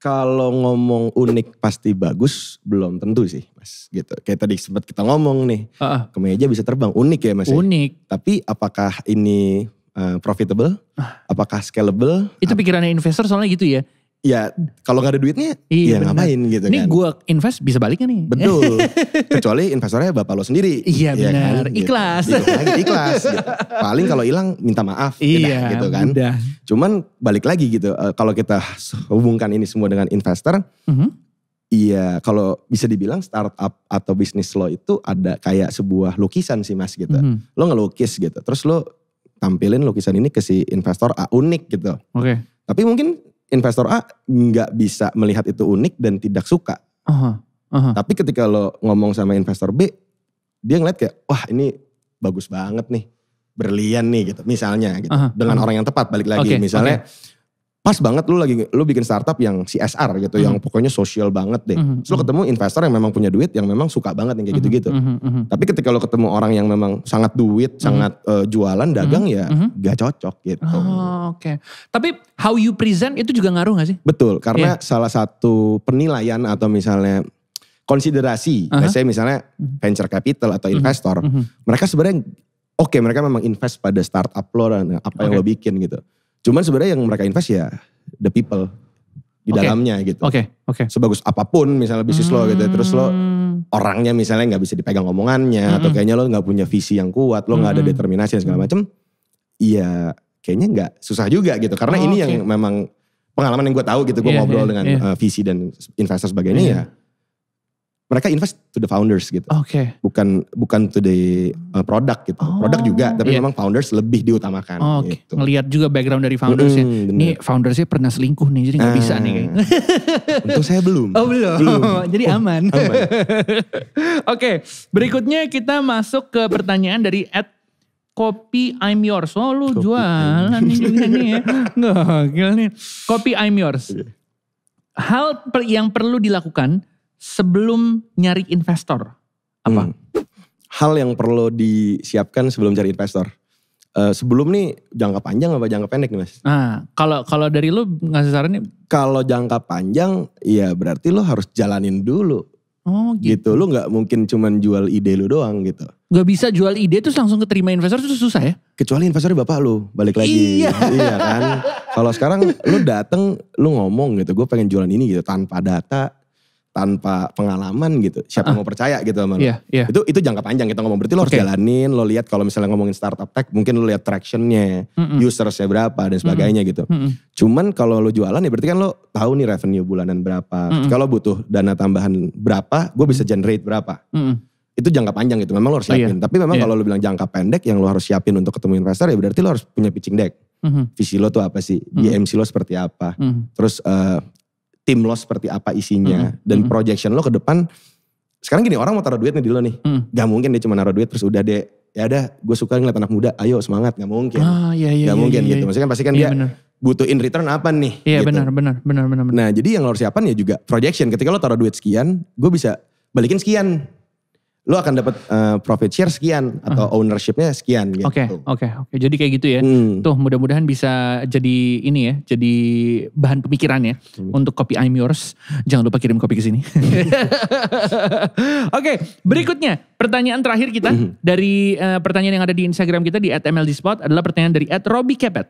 Kalau ngomong unik pasti bagus, belum tentu sih, Mas. Gitu. Kayak tadi sempat kita ngomong nih, uh-uh. kemeja bisa terbang, unik ya, Mas. Ya? Unik. Ya? Tapi apakah ini uh, profitable? Ah. Apakah scalable? Itu pikirannya investor soalnya gitu ya ya kalau nggak ada duitnya iya, ya ngapain gitu ini kan. Ini gue invest bisa baliknya nih. Betul. [laughs] Kecuali investornya bapak lo sendiri. Iya ya benar. Kan, ikhlas. Gitu. Ikhlas. ikhlas gitu. Paling kalau hilang minta maaf. Ya iya. gitu kan. Mudah. Cuman balik lagi gitu. Eh, kalau kita hubungkan ini semua dengan investor. Mm -hmm. Iya, kalau bisa dibilang startup atau bisnis lo itu ada kayak sebuah lukisan sih mas gitu. Mm -hmm. Lo ngelukis gitu, terus lo tampilin lukisan ini ke si investor A ah, unik gitu. Oke. Okay. Tapi mungkin investor A nggak bisa melihat itu unik dan tidak suka. Uh -huh. Tapi ketika lo ngomong sama investor B, dia ngeliat kayak, wah ini bagus banget nih, berlian nih gitu, misalnya gitu. -huh. dengan -huh. orang yang tepat balik lagi, okay, misalnya. Okay pas banget lu lagi lu bikin startup yang CSR gitu, mm. yang mm-hmm. pokoknya sosial banget deh. Mm -hmm. Terus lu ketemu investor yang memang punya duit, yang memang suka banget yang kayak mm-hmm. gitu-gitu. Mm -hmm. Tapi ketika lu ketemu orang yang memang sangat duit, mm -hmm. sangat uh, jualan, dagang mm -hmm. ya mm -hmm. gak cocok gitu. Oh, oke. Okay. Tapi how you present itu juga ngaruh gak sih? Betul, karena yeah. salah satu penilaian atau misalnya konsiderasi, uh -huh. saya misalnya venture capital atau investor, mm-hmm. mereka sebenarnya oke okay, mereka memang invest pada startup lo dan apa yang lo bikin gitu. Cuman sebenarnya yang mereka invest ya the people di okay. dalamnya gitu. Oke, okay. oke. Okay. Sebagus apapun misalnya bisnis hmm. lo gitu, ya, terus lo hmm. orangnya misalnya nggak bisa dipegang omongannya hmm. atau kayaknya lo nggak punya visi yang kuat, lo nggak hmm. ada determinasi dan segala macem, iya kayaknya nggak susah juga gitu. Karena oh, ini okay. yang memang pengalaman yang gue tahu gitu, gue yeah, ngobrol yeah, dengan yeah. Iya. visi dan investor sebagainya yeah. ya mereka invest to the founders gitu. Oke. Okay. Bukan bukan to the uh, product gitu. Oh, produk juga, tapi yeah. memang founders lebih diutamakan. Oh, Okay. Gitu. Ngelihat juga background dari founders hmm, ya. Ini foundersnya pernah selingkuh nih, jadi nggak ah, bisa nih. Ah. Kayaknya. [laughs] Untuk saya belum. Oh belum. belum. [laughs] jadi oh, aman. aman. [laughs] Oke, okay. berikutnya kita masuk ke pertanyaan dari Ed Kopi I'm Yours. Oh lu Kopi jualan nih juga nih ya. Gokil nih. Kopi I'm Yours. Iya. Hal per, yang perlu dilakukan sebelum nyari investor? Apa? Hmm. Hal yang perlu disiapkan sebelum cari investor. Uh, sebelum nih jangka panjang apa jangka pendek nih mas? Nah kalau kalau dari lu ngasih nih Kalau jangka panjang ya berarti lu harus jalanin dulu. Oh gitu. gitu. Lu nggak mungkin cuman jual ide lu doang gitu. Gak bisa jual ide terus langsung keterima investor itu susah ya? Kecuali investor bapak lu balik lagi. Iya, iya kan. kalau sekarang lu dateng lu ngomong gitu gue pengen jualan ini gitu tanpa data tanpa pengalaman gitu siapa uh mau percaya gitu sama lo yeah. Iya. itu itu jangka panjang kita gitu ngomong berarti lo okay. harus jalanin lo lihat kalau misalnya ngomongin startup tech mungkin lo lihat tractionnya mm hmm usersnya berapa dan sebagainya mm hmm gitu mm hmm cuman kalau lo jualan ya berarti kan lo tahu nih revenue bulanan berapa mm hmm kalau butuh dana tambahan berapa gue bisa generate berapa mm hmm itu jangka panjang gitu. Memang lo harus iya, siapin. Oh, Tapi memang yeah. kalau lo bilang jangka pendek yang lo harus siapin untuk ketemu investor ya berarti lo harus punya pitching deck. Mm -hmm. Visi lo tuh apa sih? Mm -hmm. lo seperti apa? Mm -hmm. Terus uh, tim lo seperti apa isinya mm-hmm. dan hmm projection lo ke depan sekarang gini orang mau taruh duit nih di lo nih mm. gak mungkin dia cuma naruh duit terus udah deh ya udah gue suka ngeliat anak muda ayo semangat gak mungkin ah, iya, iya, gak iya, mungkin iya, gitu. iya, gitu maksudnya kan pasti kan iya, dia bener. butuh in return apa nih iya gitu. benar benar benar benar nah jadi yang lo harus siapkan ya juga projection ketika lo taruh duit sekian gue bisa balikin sekian lo akan dapat uh, profit share sekian atau uh. ownershipnya sekian gitu. Oke, okay, oke, okay, oke. Okay. Jadi kayak gitu ya. Hmm. Tuh mudah-mudahan bisa jadi ini ya, jadi bahan pemikirannya hmm. untuk kopi I'm yours. Jangan lupa kirim kopi ke sini. [laughs] oke, okay, berikutnya pertanyaan terakhir kita hmm. dari uh, pertanyaan yang ada di Instagram kita di @mldspot adalah pertanyaan dari @robikepet.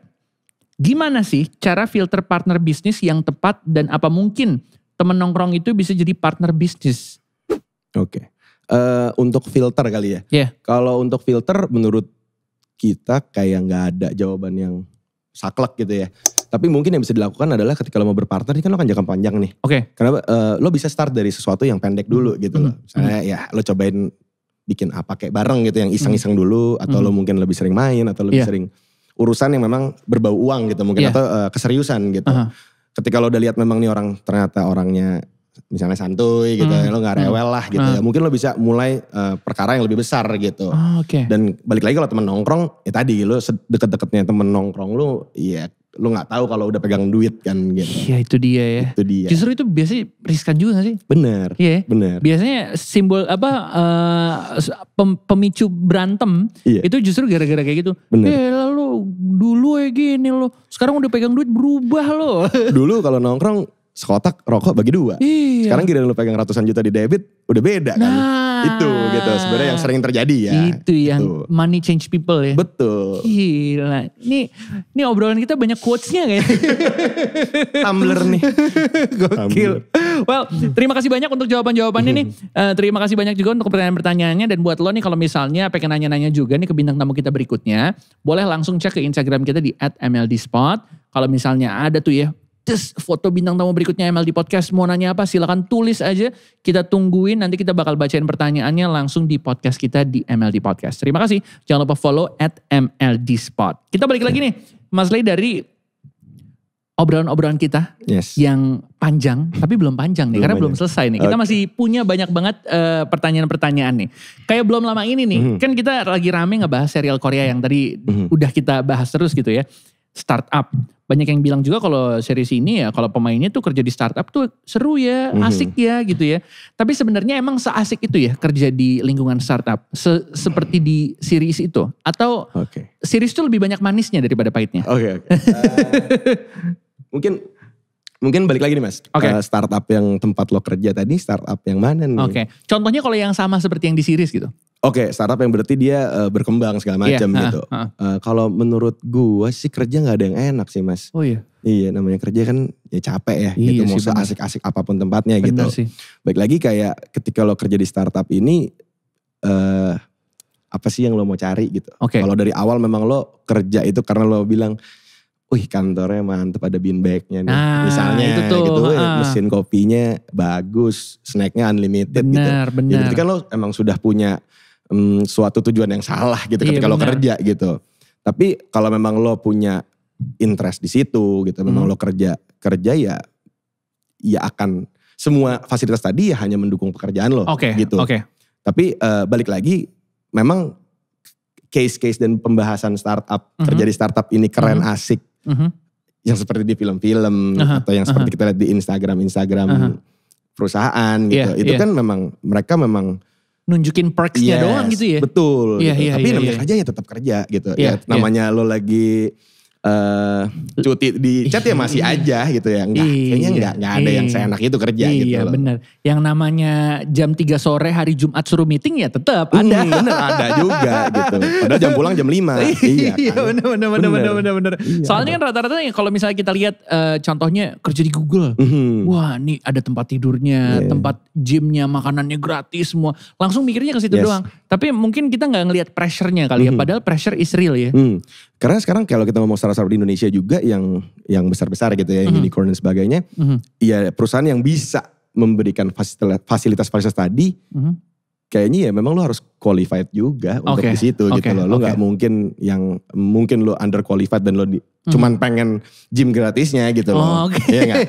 Gimana sih cara filter partner bisnis yang tepat dan apa mungkin temen nongkrong itu bisa jadi partner bisnis? Oke. Okay uh, untuk filter kali ya. Yeah. Kalau untuk filter menurut kita kayak nggak ada jawaban yang saklek gitu ya. Tapi mungkin yang bisa dilakukan adalah ketika lo mau berpartner ini kan lo kan jangka panjang nih. Oke. Okay. Karena uh, eh, lo bisa start dari sesuatu yang pendek dulu gitu mm Misalnya mm ya lo cobain bikin apa kayak bareng gitu yang iseng-iseng mm-hmm. dulu atau mm lo mm-hmm. mungkin lebih sering main atau lebih yeah. sering urusan yang memang berbau uang gitu mungkin yeah. atau uh, keseriusan gitu. Uh -huh. Ketika lo udah lihat memang nih orang ternyata orangnya misalnya santuy gitu, hmm. Ya, lo nggak hmm. rewel lah gitu. Ya. Hmm. mungkin lo bisa mulai uh, perkara yang lebih besar gitu. Oh, Okay. Dan balik lagi kalau temen nongkrong, ya tadi lo deket-deketnya temen nongkrong lo, ya lo nggak tahu kalau udah pegang duit kan gitu. Iya itu dia ya. Itu dia. Justru itu biasanya riskan juga gak sih? Bener. Iya. Yeah. Bener. Biasanya simbol apa uh, pem, pemicu berantem yeah. itu justru gara-gara kayak gitu. Bener. Ya eh, lalu dulu ya gini lo, sekarang udah pegang duit berubah lo. dulu kalau nongkrong sekotak rokok bagi dua. Iya. Sekarang giliran lu pegang ratusan juta di debit, udah beda kan? nah. kan. Itu gitu sebenarnya yang sering terjadi ya. Itu yang gitu. money change people ya. Betul. Gila. Ini ini obrolan kita banyak quotesnya kayaknya. [laughs] Tumblr nih. Gokil. Well, terima kasih banyak untuk jawaban-jawabannya nih. Uh, terima kasih banyak juga untuk pertanyaan-pertanyaannya dan buat lo nih kalau misalnya pengen nanya-nanya juga nih ke bintang tamu kita berikutnya, boleh langsung cek ke Instagram kita di @mldspot. Kalau misalnya ada tuh ya Terus foto bintang tamu berikutnya MLD Podcast. Mau nanya apa silahkan tulis aja. Kita tungguin nanti kita bakal bacain pertanyaannya langsung di podcast kita di MLD Podcast. Terima kasih. Jangan lupa follow at MLD Spot. Kita balik lagi nih Mas Lei dari obrolan-obrolan kita yes. yang panjang tapi belum panjang nih belum karena banyak. belum selesai nih. Kita okay. masih punya banyak banget pertanyaan eh, pertanyaan-pertanyaan nih. Kayak belum lama ini nih, mm -hmm. kan kita lagi rame ngebahas serial Korea yang tadi mm -hmm. udah kita bahas terus gitu ya startup. Banyak yang bilang juga kalau series ini ya kalau pemainnya tuh kerja di startup tuh seru ya, mhm. asik ya gitu ya. Tapi sebenarnya emang seasik itu ya kerja di lingkungan startup seperti di series itu atau okay. series itu lebih banyak manisnya daripada pahitnya. Oke okay, oke. Okay. [laughs] uh, eh, mungkin mungkin balik lagi nih mas. Okay. Uh, startup yang tempat lo kerja tadi, startup yang mana nih? Oke. Okay. Contohnya kalau yang sama seperti yang di series gitu. Oke, okay, startup yang berarti dia uh, berkembang segala iya, macam yeah, gitu. Uh, uh. uh, kalau menurut gua sih kerja nggak ada yang enak sih mas. Oh iya. Iya, namanya kerja kan ya capek ya. Iya, gitu mau asik asik apapun tempatnya gitu. bener gitu. Sih. Baik lagi kayak ketika lo kerja di startup ini. uh, apa sih yang lo mau cari gitu. Okay. Kalau dari awal memang lo kerja itu karena lo bilang Wih kantornya mantep ada beanbagnya nih. Nah, Misalnya itu tuh, gitu. Uh, mesin kopinya bagus. Snacknya unlimited bener, gitu. Bener. Ya gitu. berarti kan lo emang sudah punya um, suatu tujuan yang salah gitu iya, ketika bener. lo kerja gitu. Tapi kalau memang lo punya interest di situ gitu. Memang hmm. lo kerja kerja ya ya akan semua fasilitas tadi ya hanya mendukung pekerjaan lo okay, gitu. Oke. Okay. Tapi uh, balik lagi memang case-case dan pembahasan startup mm -hmm. kerja startup ini keren mm -hmm. asik uh yang seperti di film-film uh -huh. atau yang seperti uh -huh. kita lihat di Instagram Instagram uh -huh. perusahaan gitu. Yeah, itu yeah. kan memang mereka memang nunjukin perksnya yes, doang gitu ya. Betul. Yeah, gitu. Yeah, Tapi yeah, namanya yeah. kerja ya tetap kerja gitu. Yeah, ya iya. namanya yeah. lo lagi uh, cuti chat ya masih iya. aja gitu ya. Enggak, iya, kayaknya enggak, enggak ada iya, yang seenak itu kerja gitu iya, gitu loh. Iya bener. Yang namanya jam 3 sore hari Jumat suruh meeting ya tetap hmm, ada. Bener, ada juga gitu. Padahal jam pulang jam 5. [laughs] iya, iya kan. bener, bener, bener, bener, bener, bener. Iya, Soalnya kan rata-rata ya kalau misalnya kita lihat uh, contohnya kerja di Google. Mm -hmm. Wah ini ada tempat tidurnya, yeah. tempat gymnya, makanannya gratis semua. Langsung mikirnya ke situ yes. doang. Tapi mungkin kita nggak ngelihat pressure-nya kali ya, hmm. padahal pressure is real ya. Mm. Karena sekarang kalau kita ngomong startup di Indonesia juga yang yang besar-besar gitu ya, yang hmm. unicorn dan sebagainya, hmm. ya perusahaan yang bisa memberikan fasilitas-fasilitas tadi, hmm. kayaknya ya memang lo harus qualified juga okay. untuk di situ okay. gitu loh. Lo nggak gak mungkin yang mungkin lo under qualified dan lo di, hmm. cuman pengen gym gratisnya gitu loh. Oh, Oke. Okay. Iya gak?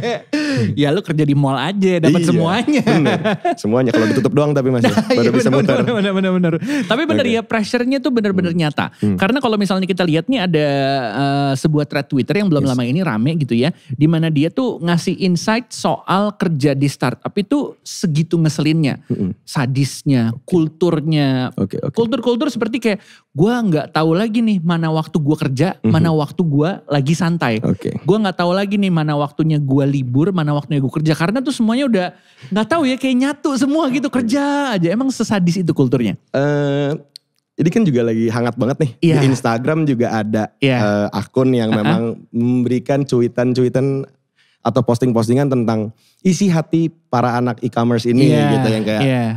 [laughs] ya lu kerja di mall aja dapat iya, semuanya. Bener. Semuanya kalau ditutup doang tapi masih nah, [laughs] baru iya, bisa bener, muter. Bener bener bener. Tapi bener okay. ya pressure-nya tuh bener-bener hmm. nyata. Hmm. Karena kalau misalnya kita lihat nih ada uh, sebuah thread Twitter yang belum yes. lama ini rame gitu ya, di mana dia tuh ngasih insight soal kerja di startup itu segitu ngeselinnya, hmm. sadisnya, okay. kulturnya. Okay, okay. Kultur-kultur seperti kayak gue nggak tahu lagi nih mana waktu gue kerja, hmm. mana mana hmm. waktu gue lagi santai. Okay. Gue nggak tahu lagi nih mana waktunya gue libur, mana waktunya gue kerja. Karena tuh semuanya udah nggak tahu ya kayak nyatu semua gitu kerja aja. Emang sesadis itu kulturnya? Uh, eh, jadi kan juga lagi hangat banget nih yeah. di iya. Instagram juga ada yeah. Iya. uh, akun yang uh -huh. memang memberikan cuitan-cuitan atau posting-postingan tentang isi hati para anak e-commerce ini yeah. gitu yang kayak. Yeah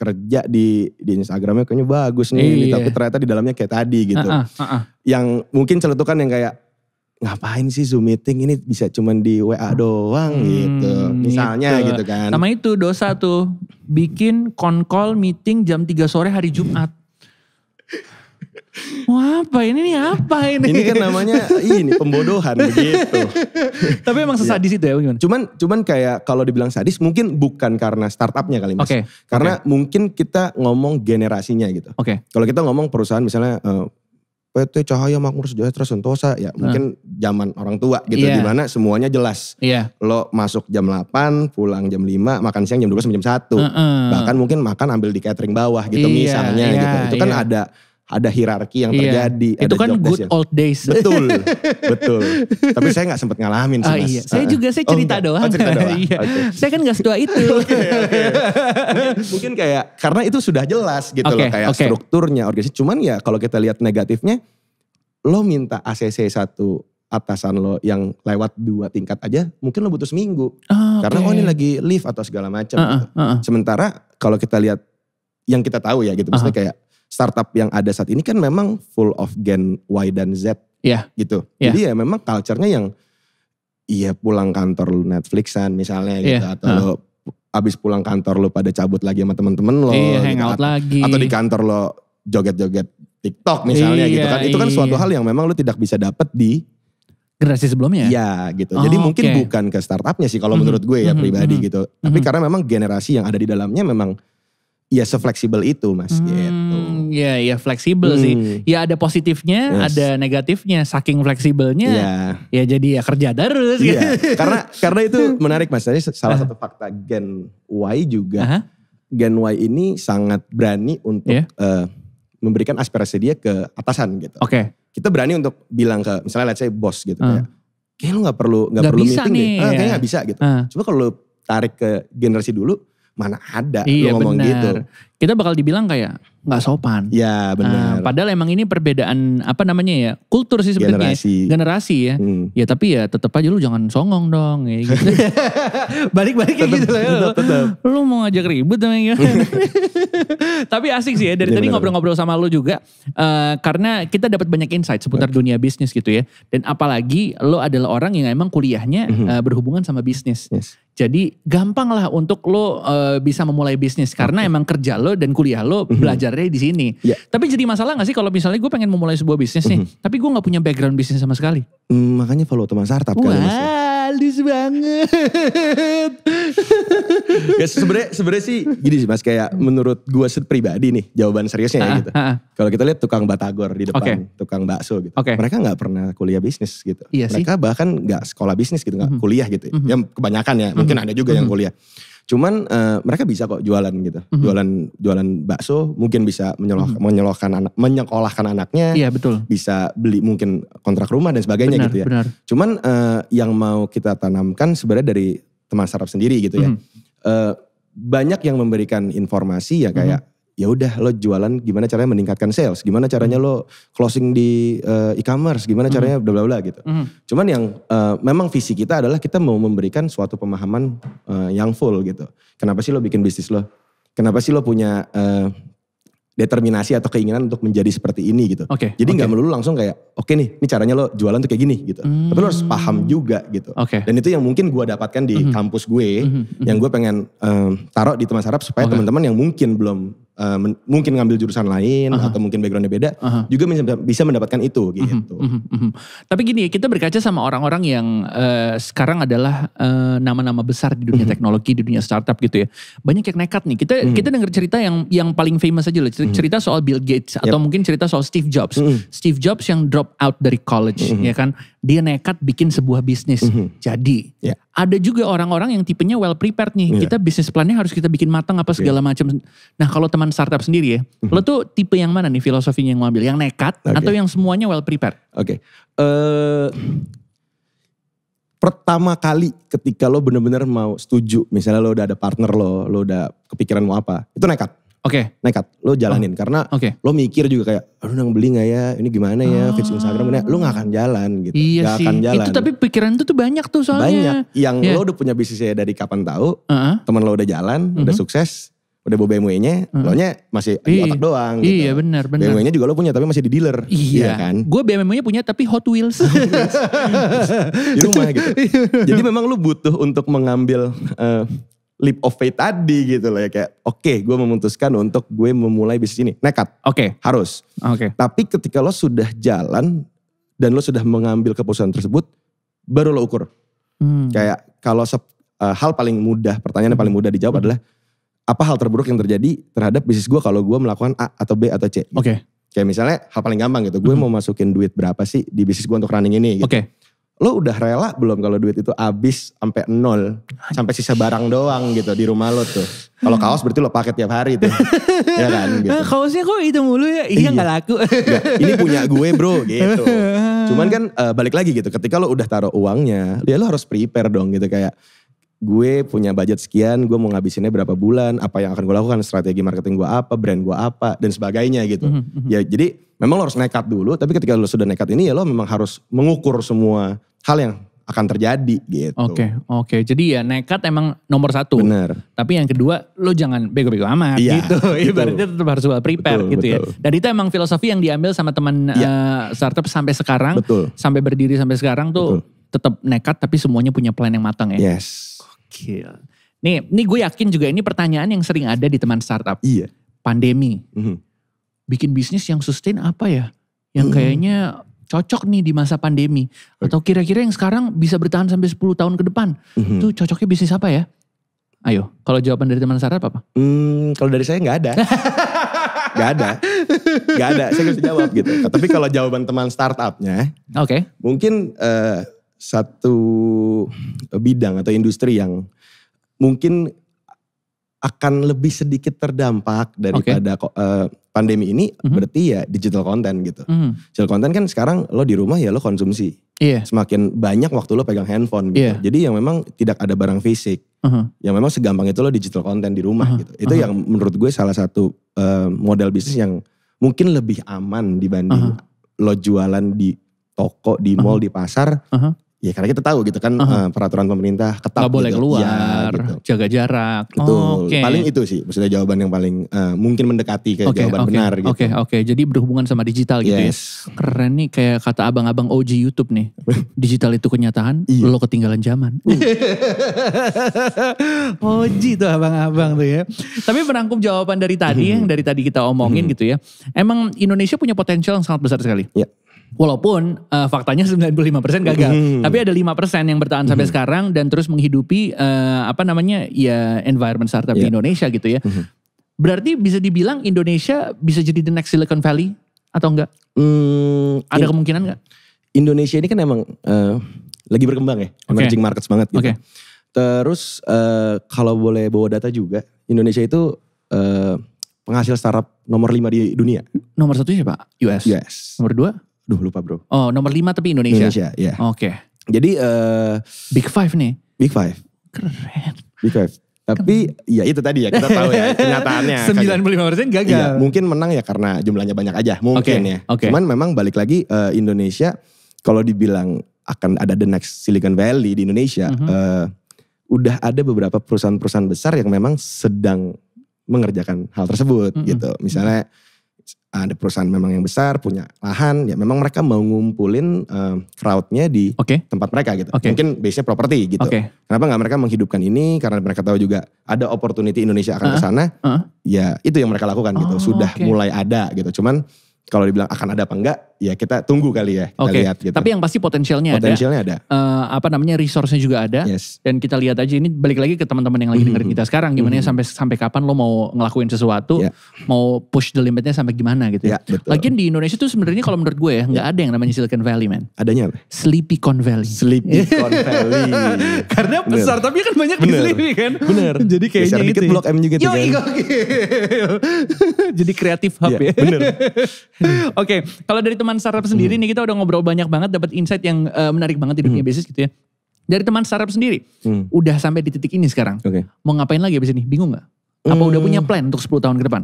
kerja di di Instagramnya kayaknya bagus nih, iya. tapi ternyata di dalamnya kayak tadi gitu. Uh, uh, uh, yang mungkin celetukan yang kayak ngapain sih Zoom meeting ini bisa cuman di WA doang hmm, gitu. Misalnya gitu. gitu kan. Sama itu dosa tuh bikin konkol meeting jam 3 sore hari Jumat. Wah apa ini nih apa ini? Ini kan namanya ini pembodohan [laughs] begitu. Tapi emang iya. sesadis yeah. itu ya gimana? Cuman cuman kayak kalau dibilang sadis mungkin bukan karena startupnya kali mas. Okay. Karena okay. mungkin kita ngomong generasinya gitu. Oke. Okay. Kalau kita ngomong perusahaan misalnya uh, eh, PT Cahaya Makmur Sejahtera Sentosa ya nah. mungkin zaman orang tua gitu yeah. dimana semuanya jelas. Iya. Yeah. Lo masuk jam 8, pulang jam 5, makan siang jam 12 sampai jam 1. Uh -uh. Bahkan mungkin makan ambil di catering bawah gitu yeah, misalnya yeah, gitu. Itu kan yeah. ada ada hierarki yang iya. terjadi. Itu ada kan good yang... old days. Betul, [laughs] betul. Tapi saya nggak sempat ngalamin sih ah, Iya. Saya juga saya oh, cerita oh, doang. Oh, cerita doang. [laughs] iya. okay. Saya kan nggak setua itu. okay, [laughs] okay. Mungkin, mungkin kayak karena itu sudah jelas gitu okay, loh kayak okay. strukturnya organisasi. Cuman ya kalau kita lihat negatifnya, lo minta ACC satu atasan lo yang lewat dua tingkat aja mungkin lo butuh seminggu oh, karena oh ini lagi lift atau segala macam uh, uh, uh, uh. sementara kalau kita lihat yang kita tahu ya gitu uh -huh. maksudnya kayak startup yang ada saat ini kan memang full of gen Y dan Z. Iya. Yeah. Gitu. Yeah. Jadi ya memang culture-nya yang iya pulang kantor lu Netflixan misalnya gitu iya. atau uh. Ah. abis pulang kantor lu pada cabut lagi sama temen-temen lo. Iya, yeah, gitu. hangout gitu, lagi. Atau di kantor lo joget-joget TikTok misalnya yeah, gitu iya, kan. Itu kan yeah. suatu iya. hal yang memang lu tidak bisa dapat di generasi sebelumnya Iya, gitu. Oh, Jadi mungkin bukan ke startupnya sih kalau mm -hmm. menurut gue ya mm -hmm. pribadi mm -hmm. gitu. Mhm. Tapi mm -hmm. karena memang generasi yang ada di dalamnya memang ya sefleksibel itu mas mm -hmm. gitu. Iya, iya fleksibel hmm. sih. Ya ada positifnya, yes. ada negatifnya. Saking fleksibelnya, yeah. ya jadi ya kerja terus. Iya, gitu. [laughs] karena karena itu [laughs] menarik mas. Jadi salah satu fakta Gen Y juga. Uh -huh. Gen Y ini sangat berani untuk yeah. Iya. uh, memberikan aspirasi dia ke atasan gitu. Oke. Okay. Kita berani untuk bilang ke misalnya let's say bos gitu uh. kayak, kayak lu nggak perlu nggak perlu meeting nih, deh. Ah, Kayaknya ya. gak bisa gitu. Uh. Coba kalau tarik ke generasi dulu, mana ada iya, lu ngomong bener. gitu kita bakal dibilang kayak nggak sopan. Ya nah, benar. Uh, padahal emang ini perbedaan apa namanya ya kultur sih sebenarnya generasi, generasi ya. Hmm. Ya tapi ya tetap aja lu jangan songong dong ya gitu. [laughs] Balik-balik tetep, gitu ya. Tetep, tetep. Lu mau ngajak ribut sama ya. [laughs] tapi asik sih ya dari ya, tadi ngobrol-ngobrol sama lu juga uh, karena kita dapat banyak insight seputar okay. dunia bisnis gitu ya. Dan apalagi lu adalah orang yang emang kuliahnya mm -hmm. uh, berhubungan sama bisnis. Yes. Jadi gampang lah untuk lo uh, eh, bisa memulai bisnis karena okay. emang kerja lo lo dan kuliah lo mm-hmm. belajarnya di sini. Yeah. Tapi jadi masalah gak sih kalau misalnya gue pengen memulai sebuah bisnis nih, mm-hmm. tapi gue gak punya background bisnis sama sekali. Mm, makanya follow teman startup ya. Wah, halus banget. [laughs] ya sebenernya, sebenernya sih gini sih Mas kayak menurut gue pribadi nih jawaban seriusnya ya ah, gitu. Ah. Kalau kita lihat tukang batagor di depan okay. tukang bakso gitu. Okay. Mereka gak pernah kuliah bisnis gitu. Iya mereka sih. bahkan gak sekolah bisnis gitu, gak mm -hmm. kuliah gitu. Mm -hmm. Yang kebanyakan ya, mm -hmm. mungkin mhm. ada juga mm -hmm. yang mhm. kuliah. Cuman uh, mereka bisa kok jualan gitu. Mm-hmm. Jualan jualan bakso mungkin bisa menyeloh, mm-hmm. menyekolahkan anak menyekolahkan anaknya. Iya, betul. Bisa beli mungkin kontrak rumah dan sebagainya benar, gitu ya. Benar. Cuman uh, yang mau kita tanamkan sebenarnya dari teman startup sendiri gitu ya. Mm-hmm. Uh, banyak yang memberikan informasi ya kayak mm ya udah lo jualan gimana caranya meningkatkan sales, gimana caranya mm. lo closing di uh, e-commerce, gimana hmm. caranya bla bla bla gitu. mm. Cuman yang uh, memang visi kita adalah kita mau memberikan suatu pemahaman uh, yang full gitu. Kenapa sih lo bikin bisnis lo? Kenapa sih lo punya uh, determinasi atau keinginan untuk menjadi seperti ini gitu. Okay, Jadi nggak okay. melulu langsung kayak oke okay nih, ini caranya lo jualan tuh kayak gini gitu. mm. Tapi lo harus paham hmm. juga gitu. Okay. Dan itu yang mungkin gue dapatkan di mm kampus gue, mm -hmm. yang gue pengen uh, taruh di teman sarap supaya okay. teman-teman yang mungkin belum Eh, mungkin ngambil jurusan lain uh-huh. atau mungkin backgroundnya beda uh-huh. juga bisa mendapatkan itu mhm, gitu. Uh-huh. Uh-huh. Tapi gini kita berkaca sama orang-orang yang uh, sekarang adalah uh, nama-nama besar di dunia uh-huh. teknologi di dunia startup gitu ya banyak yang nekat nih kita uh-huh. kita dengar cerita yang yang paling famous aja loh cerita uh-huh. soal Bill Gates yep. atau mungkin cerita soal Steve Jobs uh-huh. Steve Jobs yang drop out dari college uh-huh. ya kan dia nekat bikin sebuah bisnis uh-huh. jadi yeah ada juga orang-orang yang tipenya well prepared nih. Yeah. Kita bisnis plannya harus kita bikin matang apa segala yeah. macam. Nah, kalau teman startup sendiri ya, mm-hmm. lo tuh tipe yang mana nih filosofinya yang mau Yang nekat okay. atau yang semuanya well prepared? Oke. Okay. Uh, eh, pertama kali ketika lo bener-bener mau setuju, misalnya lo udah ada partner lo, lo udah kepikiran mau apa, itu nekat. Oke. Okay. Nekat. Lo jalanin. Oh. Karena okay. lo mikir juga kayak, aduh nang beli gak ya? Ini gimana ya? oh. Ah. Feeds Instagram ini. Lo gak akan jalan gitu. Iya gak sih. akan jalan. Itu tapi pikiran itu tuh banyak tuh soalnya. Banyak. Yang yeah. lo udah punya bisnisnya dari kapan tahu. Uh -huh. Temen lo udah jalan, uh -huh. udah mhm. sukses. Udah bawa BMW-nya, uh mhm. -huh. lo nya masih di iya. otak doang gitu. Iya benar benar. BMW-nya juga lo punya tapi masih di dealer. Iya, iya kan. Gue BMW-nya punya tapi [laughs] Hot Wheels. di rumah gitu. [laughs] Jadi memang lo butuh untuk mengambil uh, leap of faith tadi gitu loh ya kayak oke okay, gue memutuskan untuk gue memulai bisnis ini nekat oke okay. harus oke okay. tapi ketika lo sudah jalan dan lo sudah mengambil keputusan tersebut baru lo ukur hmm. kayak kalau uh, hal paling mudah pertanyaan yang paling mudah dijawab hmm. adalah apa hal terburuk yang terjadi terhadap bisnis gue kalau gue melakukan A atau B atau C oke okay. kayak misalnya hal paling gampang gitu gue hmm. mau masukin duit berapa sih di bisnis gue untuk running ini gitu. oke okay lo udah rela belum kalau duit itu habis sampai nol sampai sisa barang doang gitu di rumah lo tuh kalau kaos berarti lo pakai tiap hari tuh [laughs] ya kan gitu. Eh, kaosnya kok itu mulu ya iya, iya. nggak laku gak, ini punya gue bro [laughs] gitu cuman kan uh, balik lagi gitu ketika lo udah taruh uangnya ya lo harus prepare dong gitu kayak gue punya budget sekian, gue mau ngabisinnya berapa bulan, apa yang akan gue lakukan, strategi marketing gue apa, brand gue apa, dan sebagainya gitu. Mm -hmm. Ya jadi memang lo harus nekat dulu, tapi ketika lo sudah nekat ini ya lo memang harus mengukur semua hal yang akan terjadi gitu. Oke, okay, oke. Okay. Jadi ya nekat emang nomor satu. Bener. Tapi yang kedua lo jangan bego-bego amat iya, gitu. [laughs] gitu. Ibaratnya tetap harus prepare betul, gitu ya. betul. ya. Dan itu emang filosofi yang diambil sama teman ya. uh, startup sampai sekarang. Betul. Sampai berdiri sampai sekarang tuh tetap nekat tapi semuanya punya plan yang matang ya. Yes. Oke. Nih, nih gue yakin juga ini pertanyaan yang sering ada di teman startup. Iya. Pandemi. Mm -hmm. Bikin bisnis yang sustain apa ya? Yang hmm. kayaknya cocok nih di masa pandemi atau kira-kira yang sekarang bisa bertahan sampai 10 tahun ke depan mm-hmm. itu cocoknya bisnis apa ya ayo kalau jawaban dari teman Sarah apa hmm, kalau dari saya nggak ada [laughs] nggak ada nggak ada saya gak bisa jawab gitu tapi kalau jawaban teman startupnya oke okay. mungkin uh, satu bidang atau industri yang mungkin akan lebih sedikit terdampak daripada okay. uh, eh, pandemi ini mm-hmm. berarti ya digital content gitu. Mm-hmm. Digital content kan sekarang lo di rumah ya lo konsumsi. Yeah. Semakin banyak waktu lo pegang handphone gitu. Yeah. Jadi yang memang tidak ada barang fisik. Uh-huh. Yang memang segampang itu lo digital content di rumah uh-huh. gitu. Itu uh-huh. yang menurut gue salah satu uh, model bisnis yang mungkin lebih aman dibanding uh-huh. lo jualan di toko, di mall, uh-huh. di pasar. Uh-huh Ya karena kita tahu gitu kan uh-huh. peraturan pemerintah ketat. Gak boleh gitu. ya, keluar, ya, gitu. jaga jarak. Betul. Oh, okay. Paling itu sih maksudnya jawaban yang paling uh, mungkin mendekati ke okay, jawaban okay, benar gitu. Oke okay, oke. Okay. Jadi berhubungan sama digital gitu ya? yes. ya. Keren nih kayak kata abang-abang OG YouTube nih. [laughs] digital itu kenyataan, iya. lo ketinggalan zaman. [laughs] Uh. OG tuh abang-abang tuh ya. Tapi merangkum jawaban dari tadi [laughs] yang dari tadi kita omongin hmm. gitu ya. Emang Indonesia punya potensial yang sangat besar sekali. Iya. Yeah Walaupun uh, faktanya 95% gagal, mm. tapi ada 5% yang bertahan mm. sampai hmm. sekarang dan terus menghidupi uh, apa namanya ya environment startup yeah. di ya. Indonesia gitu ya. Mm Berarti bisa dibilang Indonesia bisa jadi the next Silicon Valley atau enggak? Mm, ada in, kemungkinan enggak? Indonesia ini kan emang uh, lagi berkembang ya, okay. emerging markets banget gitu. Okay. Terus uh, kalau boleh bawa data juga, Indonesia itu uh, penghasil startup nomor 5 di dunia. Nomor satu siapa? US. US. Nomor 2? Duh lupa bro. Oh nomor lima tapi Indonesia. Indonesia ya. Yeah. Oke. Okay. Jadi uh, Big Five nih. Big Five. Keren. Big Five. Tapi Keren. ya itu tadi ya kita tahu ya kenyataannya. 95 [laughs] persen gagal. Iya, mungkin menang ya karena jumlahnya banyak aja mungkin okay. ya. Okay. Cuman memang balik lagi uh, Indonesia kalau dibilang akan ada the next Silicon Valley di Indonesia. Mm -hmm. uh, udah ada beberapa perusahaan-perusahaan besar yang memang sedang mengerjakan hal tersebut mm -hmm. gitu. Misalnya ada perusahaan memang yang besar punya lahan ya memang mereka mau ngumpulin uh, crowdnya di okay. tempat mereka gitu okay. mungkin base nya properti gitu okay. kenapa nggak mereka menghidupkan ini karena mereka tahu juga ada opportunity Indonesia akan uh, ke sana uh. ya itu yang mereka lakukan gitu. oh, gitu sudah okay. mulai ada gitu cuman kalau dibilang akan ada apa enggak ya kita tunggu kali ya. Kita okay. lihat gitu. Tapi yang pasti potensialnya, ada. Potensialnya ada. Uh, apa namanya resource-nya juga ada. Yes. Dan kita lihat aja ini balik lagi ke teman-teman yang lagi dengerin mm-hmm. kita sekarang gimana ya mm-hmm. sampai sampai kapan lo mau ngelakuin sesuatu, yeah. mau push the limitnya sampai gimana gitu ya? ya. betul. Lagian di Indonesia tuh sebenarnya kalau menurut gue ya nggak yeah. ada yang namanya Silicon Valley man. Adanya apa? Con Valley. Sleepy Con Valley. [laughs] Karena besar tapi kan banyak Bener. di sleepy kan. Bener. [laughs] Jadi kayaknya Besar dikit itu. Ya. Blok M juga kan. Gitu. [laughs] Jadi kreatif hub yeah, ya. Bener. Oke, okay. kalau dari teman teman startup sendiri hmm. nih kita udah ngobrol banyak banget dapat insight yang uh, menarik banget di dunia hmm. bisnis gitu ya. Dari teman startup sendiri, hmm. udah sampai di titik ini sekarang. Okay. Mau ngapain lagi abis ini? Bingung nggak? Apa udah punya hmm. plan untuk 10 tahun ke depan?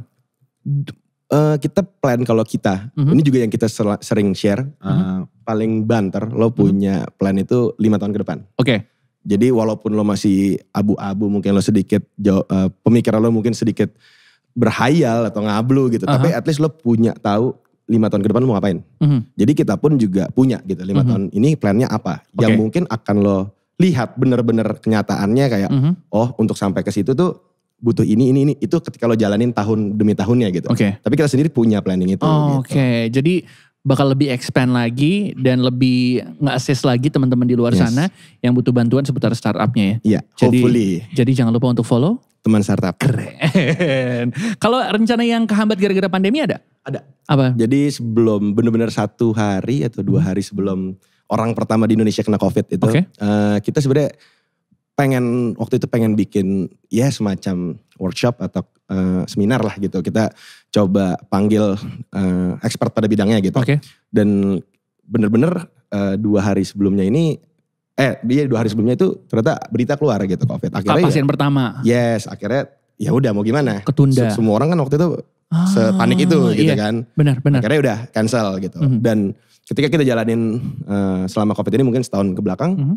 Uh, kita plan kalau kita, -hmm. ini juga yang kita sering share, -hmm. uh, paling banter lo hmm. punya -hmm. plan itu lima tahun ke depan. Oke. Okay. Jadi walaupun lo masih abu-abu mungkin lo sedikit jauh, uh, pemikiran lo mungkin sedikit berhayal atau ngablu gitu, uh -huh. tapi at least lo punya tahu lima tahun ke depan mau ngapain. Mm -hmm. Jadi kita pun juga punya gitu lima mm -hmm. tahun ini plannya apa okay. yang mungkin akan lo lihat bener-bener kenyataannya kayak mm -hmm. oh untuk sampai ke situ tuh butuh ini ini ini itu ketika lo jalanin tahun demi tahunnya gitu. Oke. Okay. Tapi kita sendiri punya planning itu. Oh, gitu. Oke. Okay. Jadi bakal lebih expand lagi dan lebih nge-assist lagi teman-teman di luar yes. sana yang butuh bantuan seputar startupnya ya. Iya, yeah, hopefully. Jadi jangan lupa untuk follow. Teman startup. Keren. [laughs] Kalau rencana yang kehambat gara-gara pandemi ada? Ada. Apa? Jadi sebelum benar-benar satu hari atau dua hari sebelum orang pertama di Indonesia kena covid itu. Okay. Uh, eh, kita sebenarnya pengen waktu itu pengen bikin ya semacam workshop atau uh, seminar lah gitu. Kita coba panggil uh, expert pada bidangnya gitu. Oke. Okay. Dan bener-bener uh, dua hari sebelumnya ini eh dia dua hari sebelumnya itu ternyata berita keluar gitu covid akhirnya ya pasien ya, pertama yes akhirnya ya udah mau gimana ketunda Se semua orang kan waktu itu ah, sepanik itu ah, gitu iya. gitu kan benar benar akhirnya udah cancel gitu mm -hmm. dan ketika kita jalanin uh, selama covid ini mungkin setahun ke belakang mm -hmm.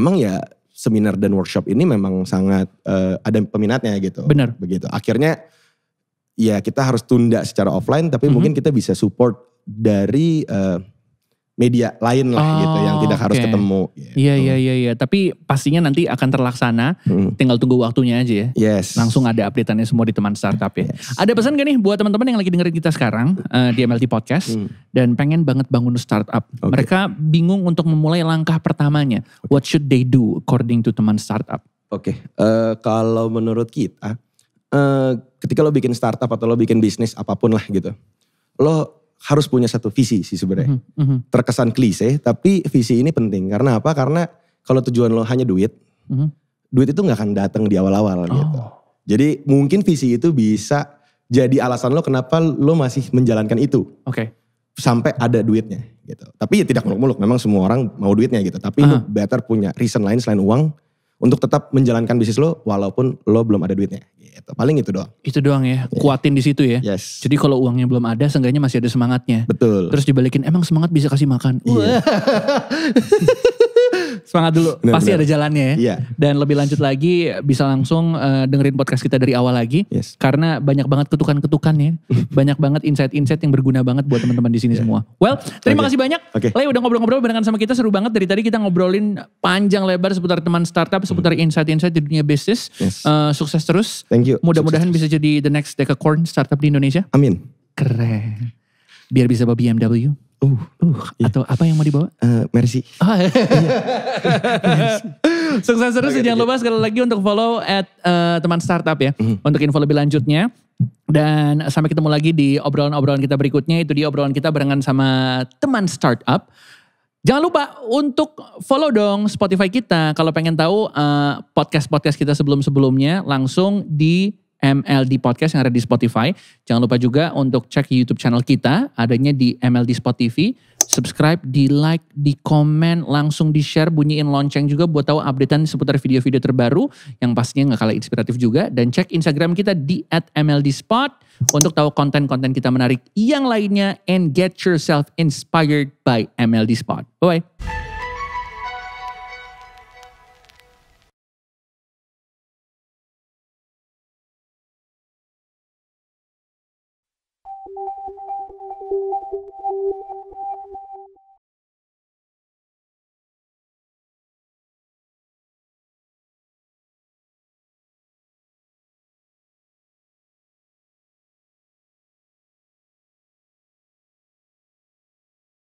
memang ya seminar dan workshop ini memang sangat uh, ada peminatnya gitu benar begitu akhirnya ya kita harus tunda secara offline tapi mm -hmm. mungkin kita bisa support dari uh, media lain lah oh, gitu yang tidak okay. harus ketemu. Iya gitu. iya iya iya, tapi pastinya nanti akan terlaksana, hmm. tinggal tunggu waktunya aja ya. Yes. Langsung ada updateannya semua di teman startup ya. Yes. Ada pesan gak nih buat teman-teman yang lagi dengerin kita sekarang uh, di MLT podcast hmm. dan pengen banget bangun startup. Okay. Mereka bingung untuk memulai langkah pertamanya. Okay. What should they do according to teman startup? Oke, okay. uh, eh, kalau menurut kita Eh, ketika lo bikin startup atau lo bikin bisnis apapun lah gitu, lo harus punya satu visi sih sebenarnya. Mm -hmm. Terkesan klise, tapi visi ini penting. Karena apa? Karena kalau tujuan lo hanya duit, mm -hmm. duit itu nggak akan datang di awal-awal gitu. oh. gitu. Jadi mungkin visi itu bisa jadi alasan lo kenapa lo masih menjalankan itu. Oke. Okay. Sampai ada duitnya gitu. Tapi ya tidak muluk-muluk. Memang semua orang mau duitnya gitu. Tapi uh -huh. better punya reason lain selain uang untuk tetap menjalankan bisnis lo walaupun lo belum ada duitnya. Gitu. Paling itu doang. Itu doang ya. Iya. Kuatin di situ ya. Yes. Jadi kalau uangnya belum ada, seenggaknya masih ada semangatnya. Betul. Terus dibalikin, emang semangat bisa kasih makan. Yeah. Iya. [laughs] Semangat dulu, bener, pasti bener. ada jalannya ya. Yeah. Dan lebih lanjut lagi bisa langsung uh, dengerin podcast kita dari awal lagi. Yes. Karena banyak banget ketukan-ketukan ya. [laughs] banyak banget insight-insight yang berguna banget buat teman-teman di sini yeah. semua. Well, terima okay. kasih banyak. Okay. Lay udah ngobrol-ngobrol barengan sama kita seru banget. Dari tadi kita ngobrolin panjang lebar seputar teman startup, seputar hmm. insight-insight di dunia bisnis. Yes. Uh, sukses terus. Thank you. Mudah-mudahan bisa jadi the next decacorn startup di Indonesia. Amin. Keren. Biar bisa bawa BMW. Uh, uh, iya. atau apa yang mau dibawa? Uh, Mercy. [laughs] Oh, iya. Sukses terus jangan lupa sekali lagi untuk follow at uh, teman startup ya mm. untuk info lebih lanjutnya. Dan sampai ketemu lagi di obrolan-obrolan kita berikutnya itu di obrolan kita barengan sama teman startup. Jangan lupa untuk follow dong Spotify kita kalau pengen tahu podcast eh, podcast-podcast kita sebelum-sebelumnya langsung di MLD Podcast yang ada di Spotify. Jangan lupa juga untuk cek YouTube channel kita, adanya di MLD Spot TV. Subscribe, di like, di komen, langsung di share, bunyiin lonceng juga buat tahu updatean seputar video-video terbaru yang pastinya nggak kalah inspiratif juga. Dan cek Instagram kita di @mldspot untuk tahu konten-konten kita menarik yang lainnya and get yourself inspired by MLD Spot. Bye-bye.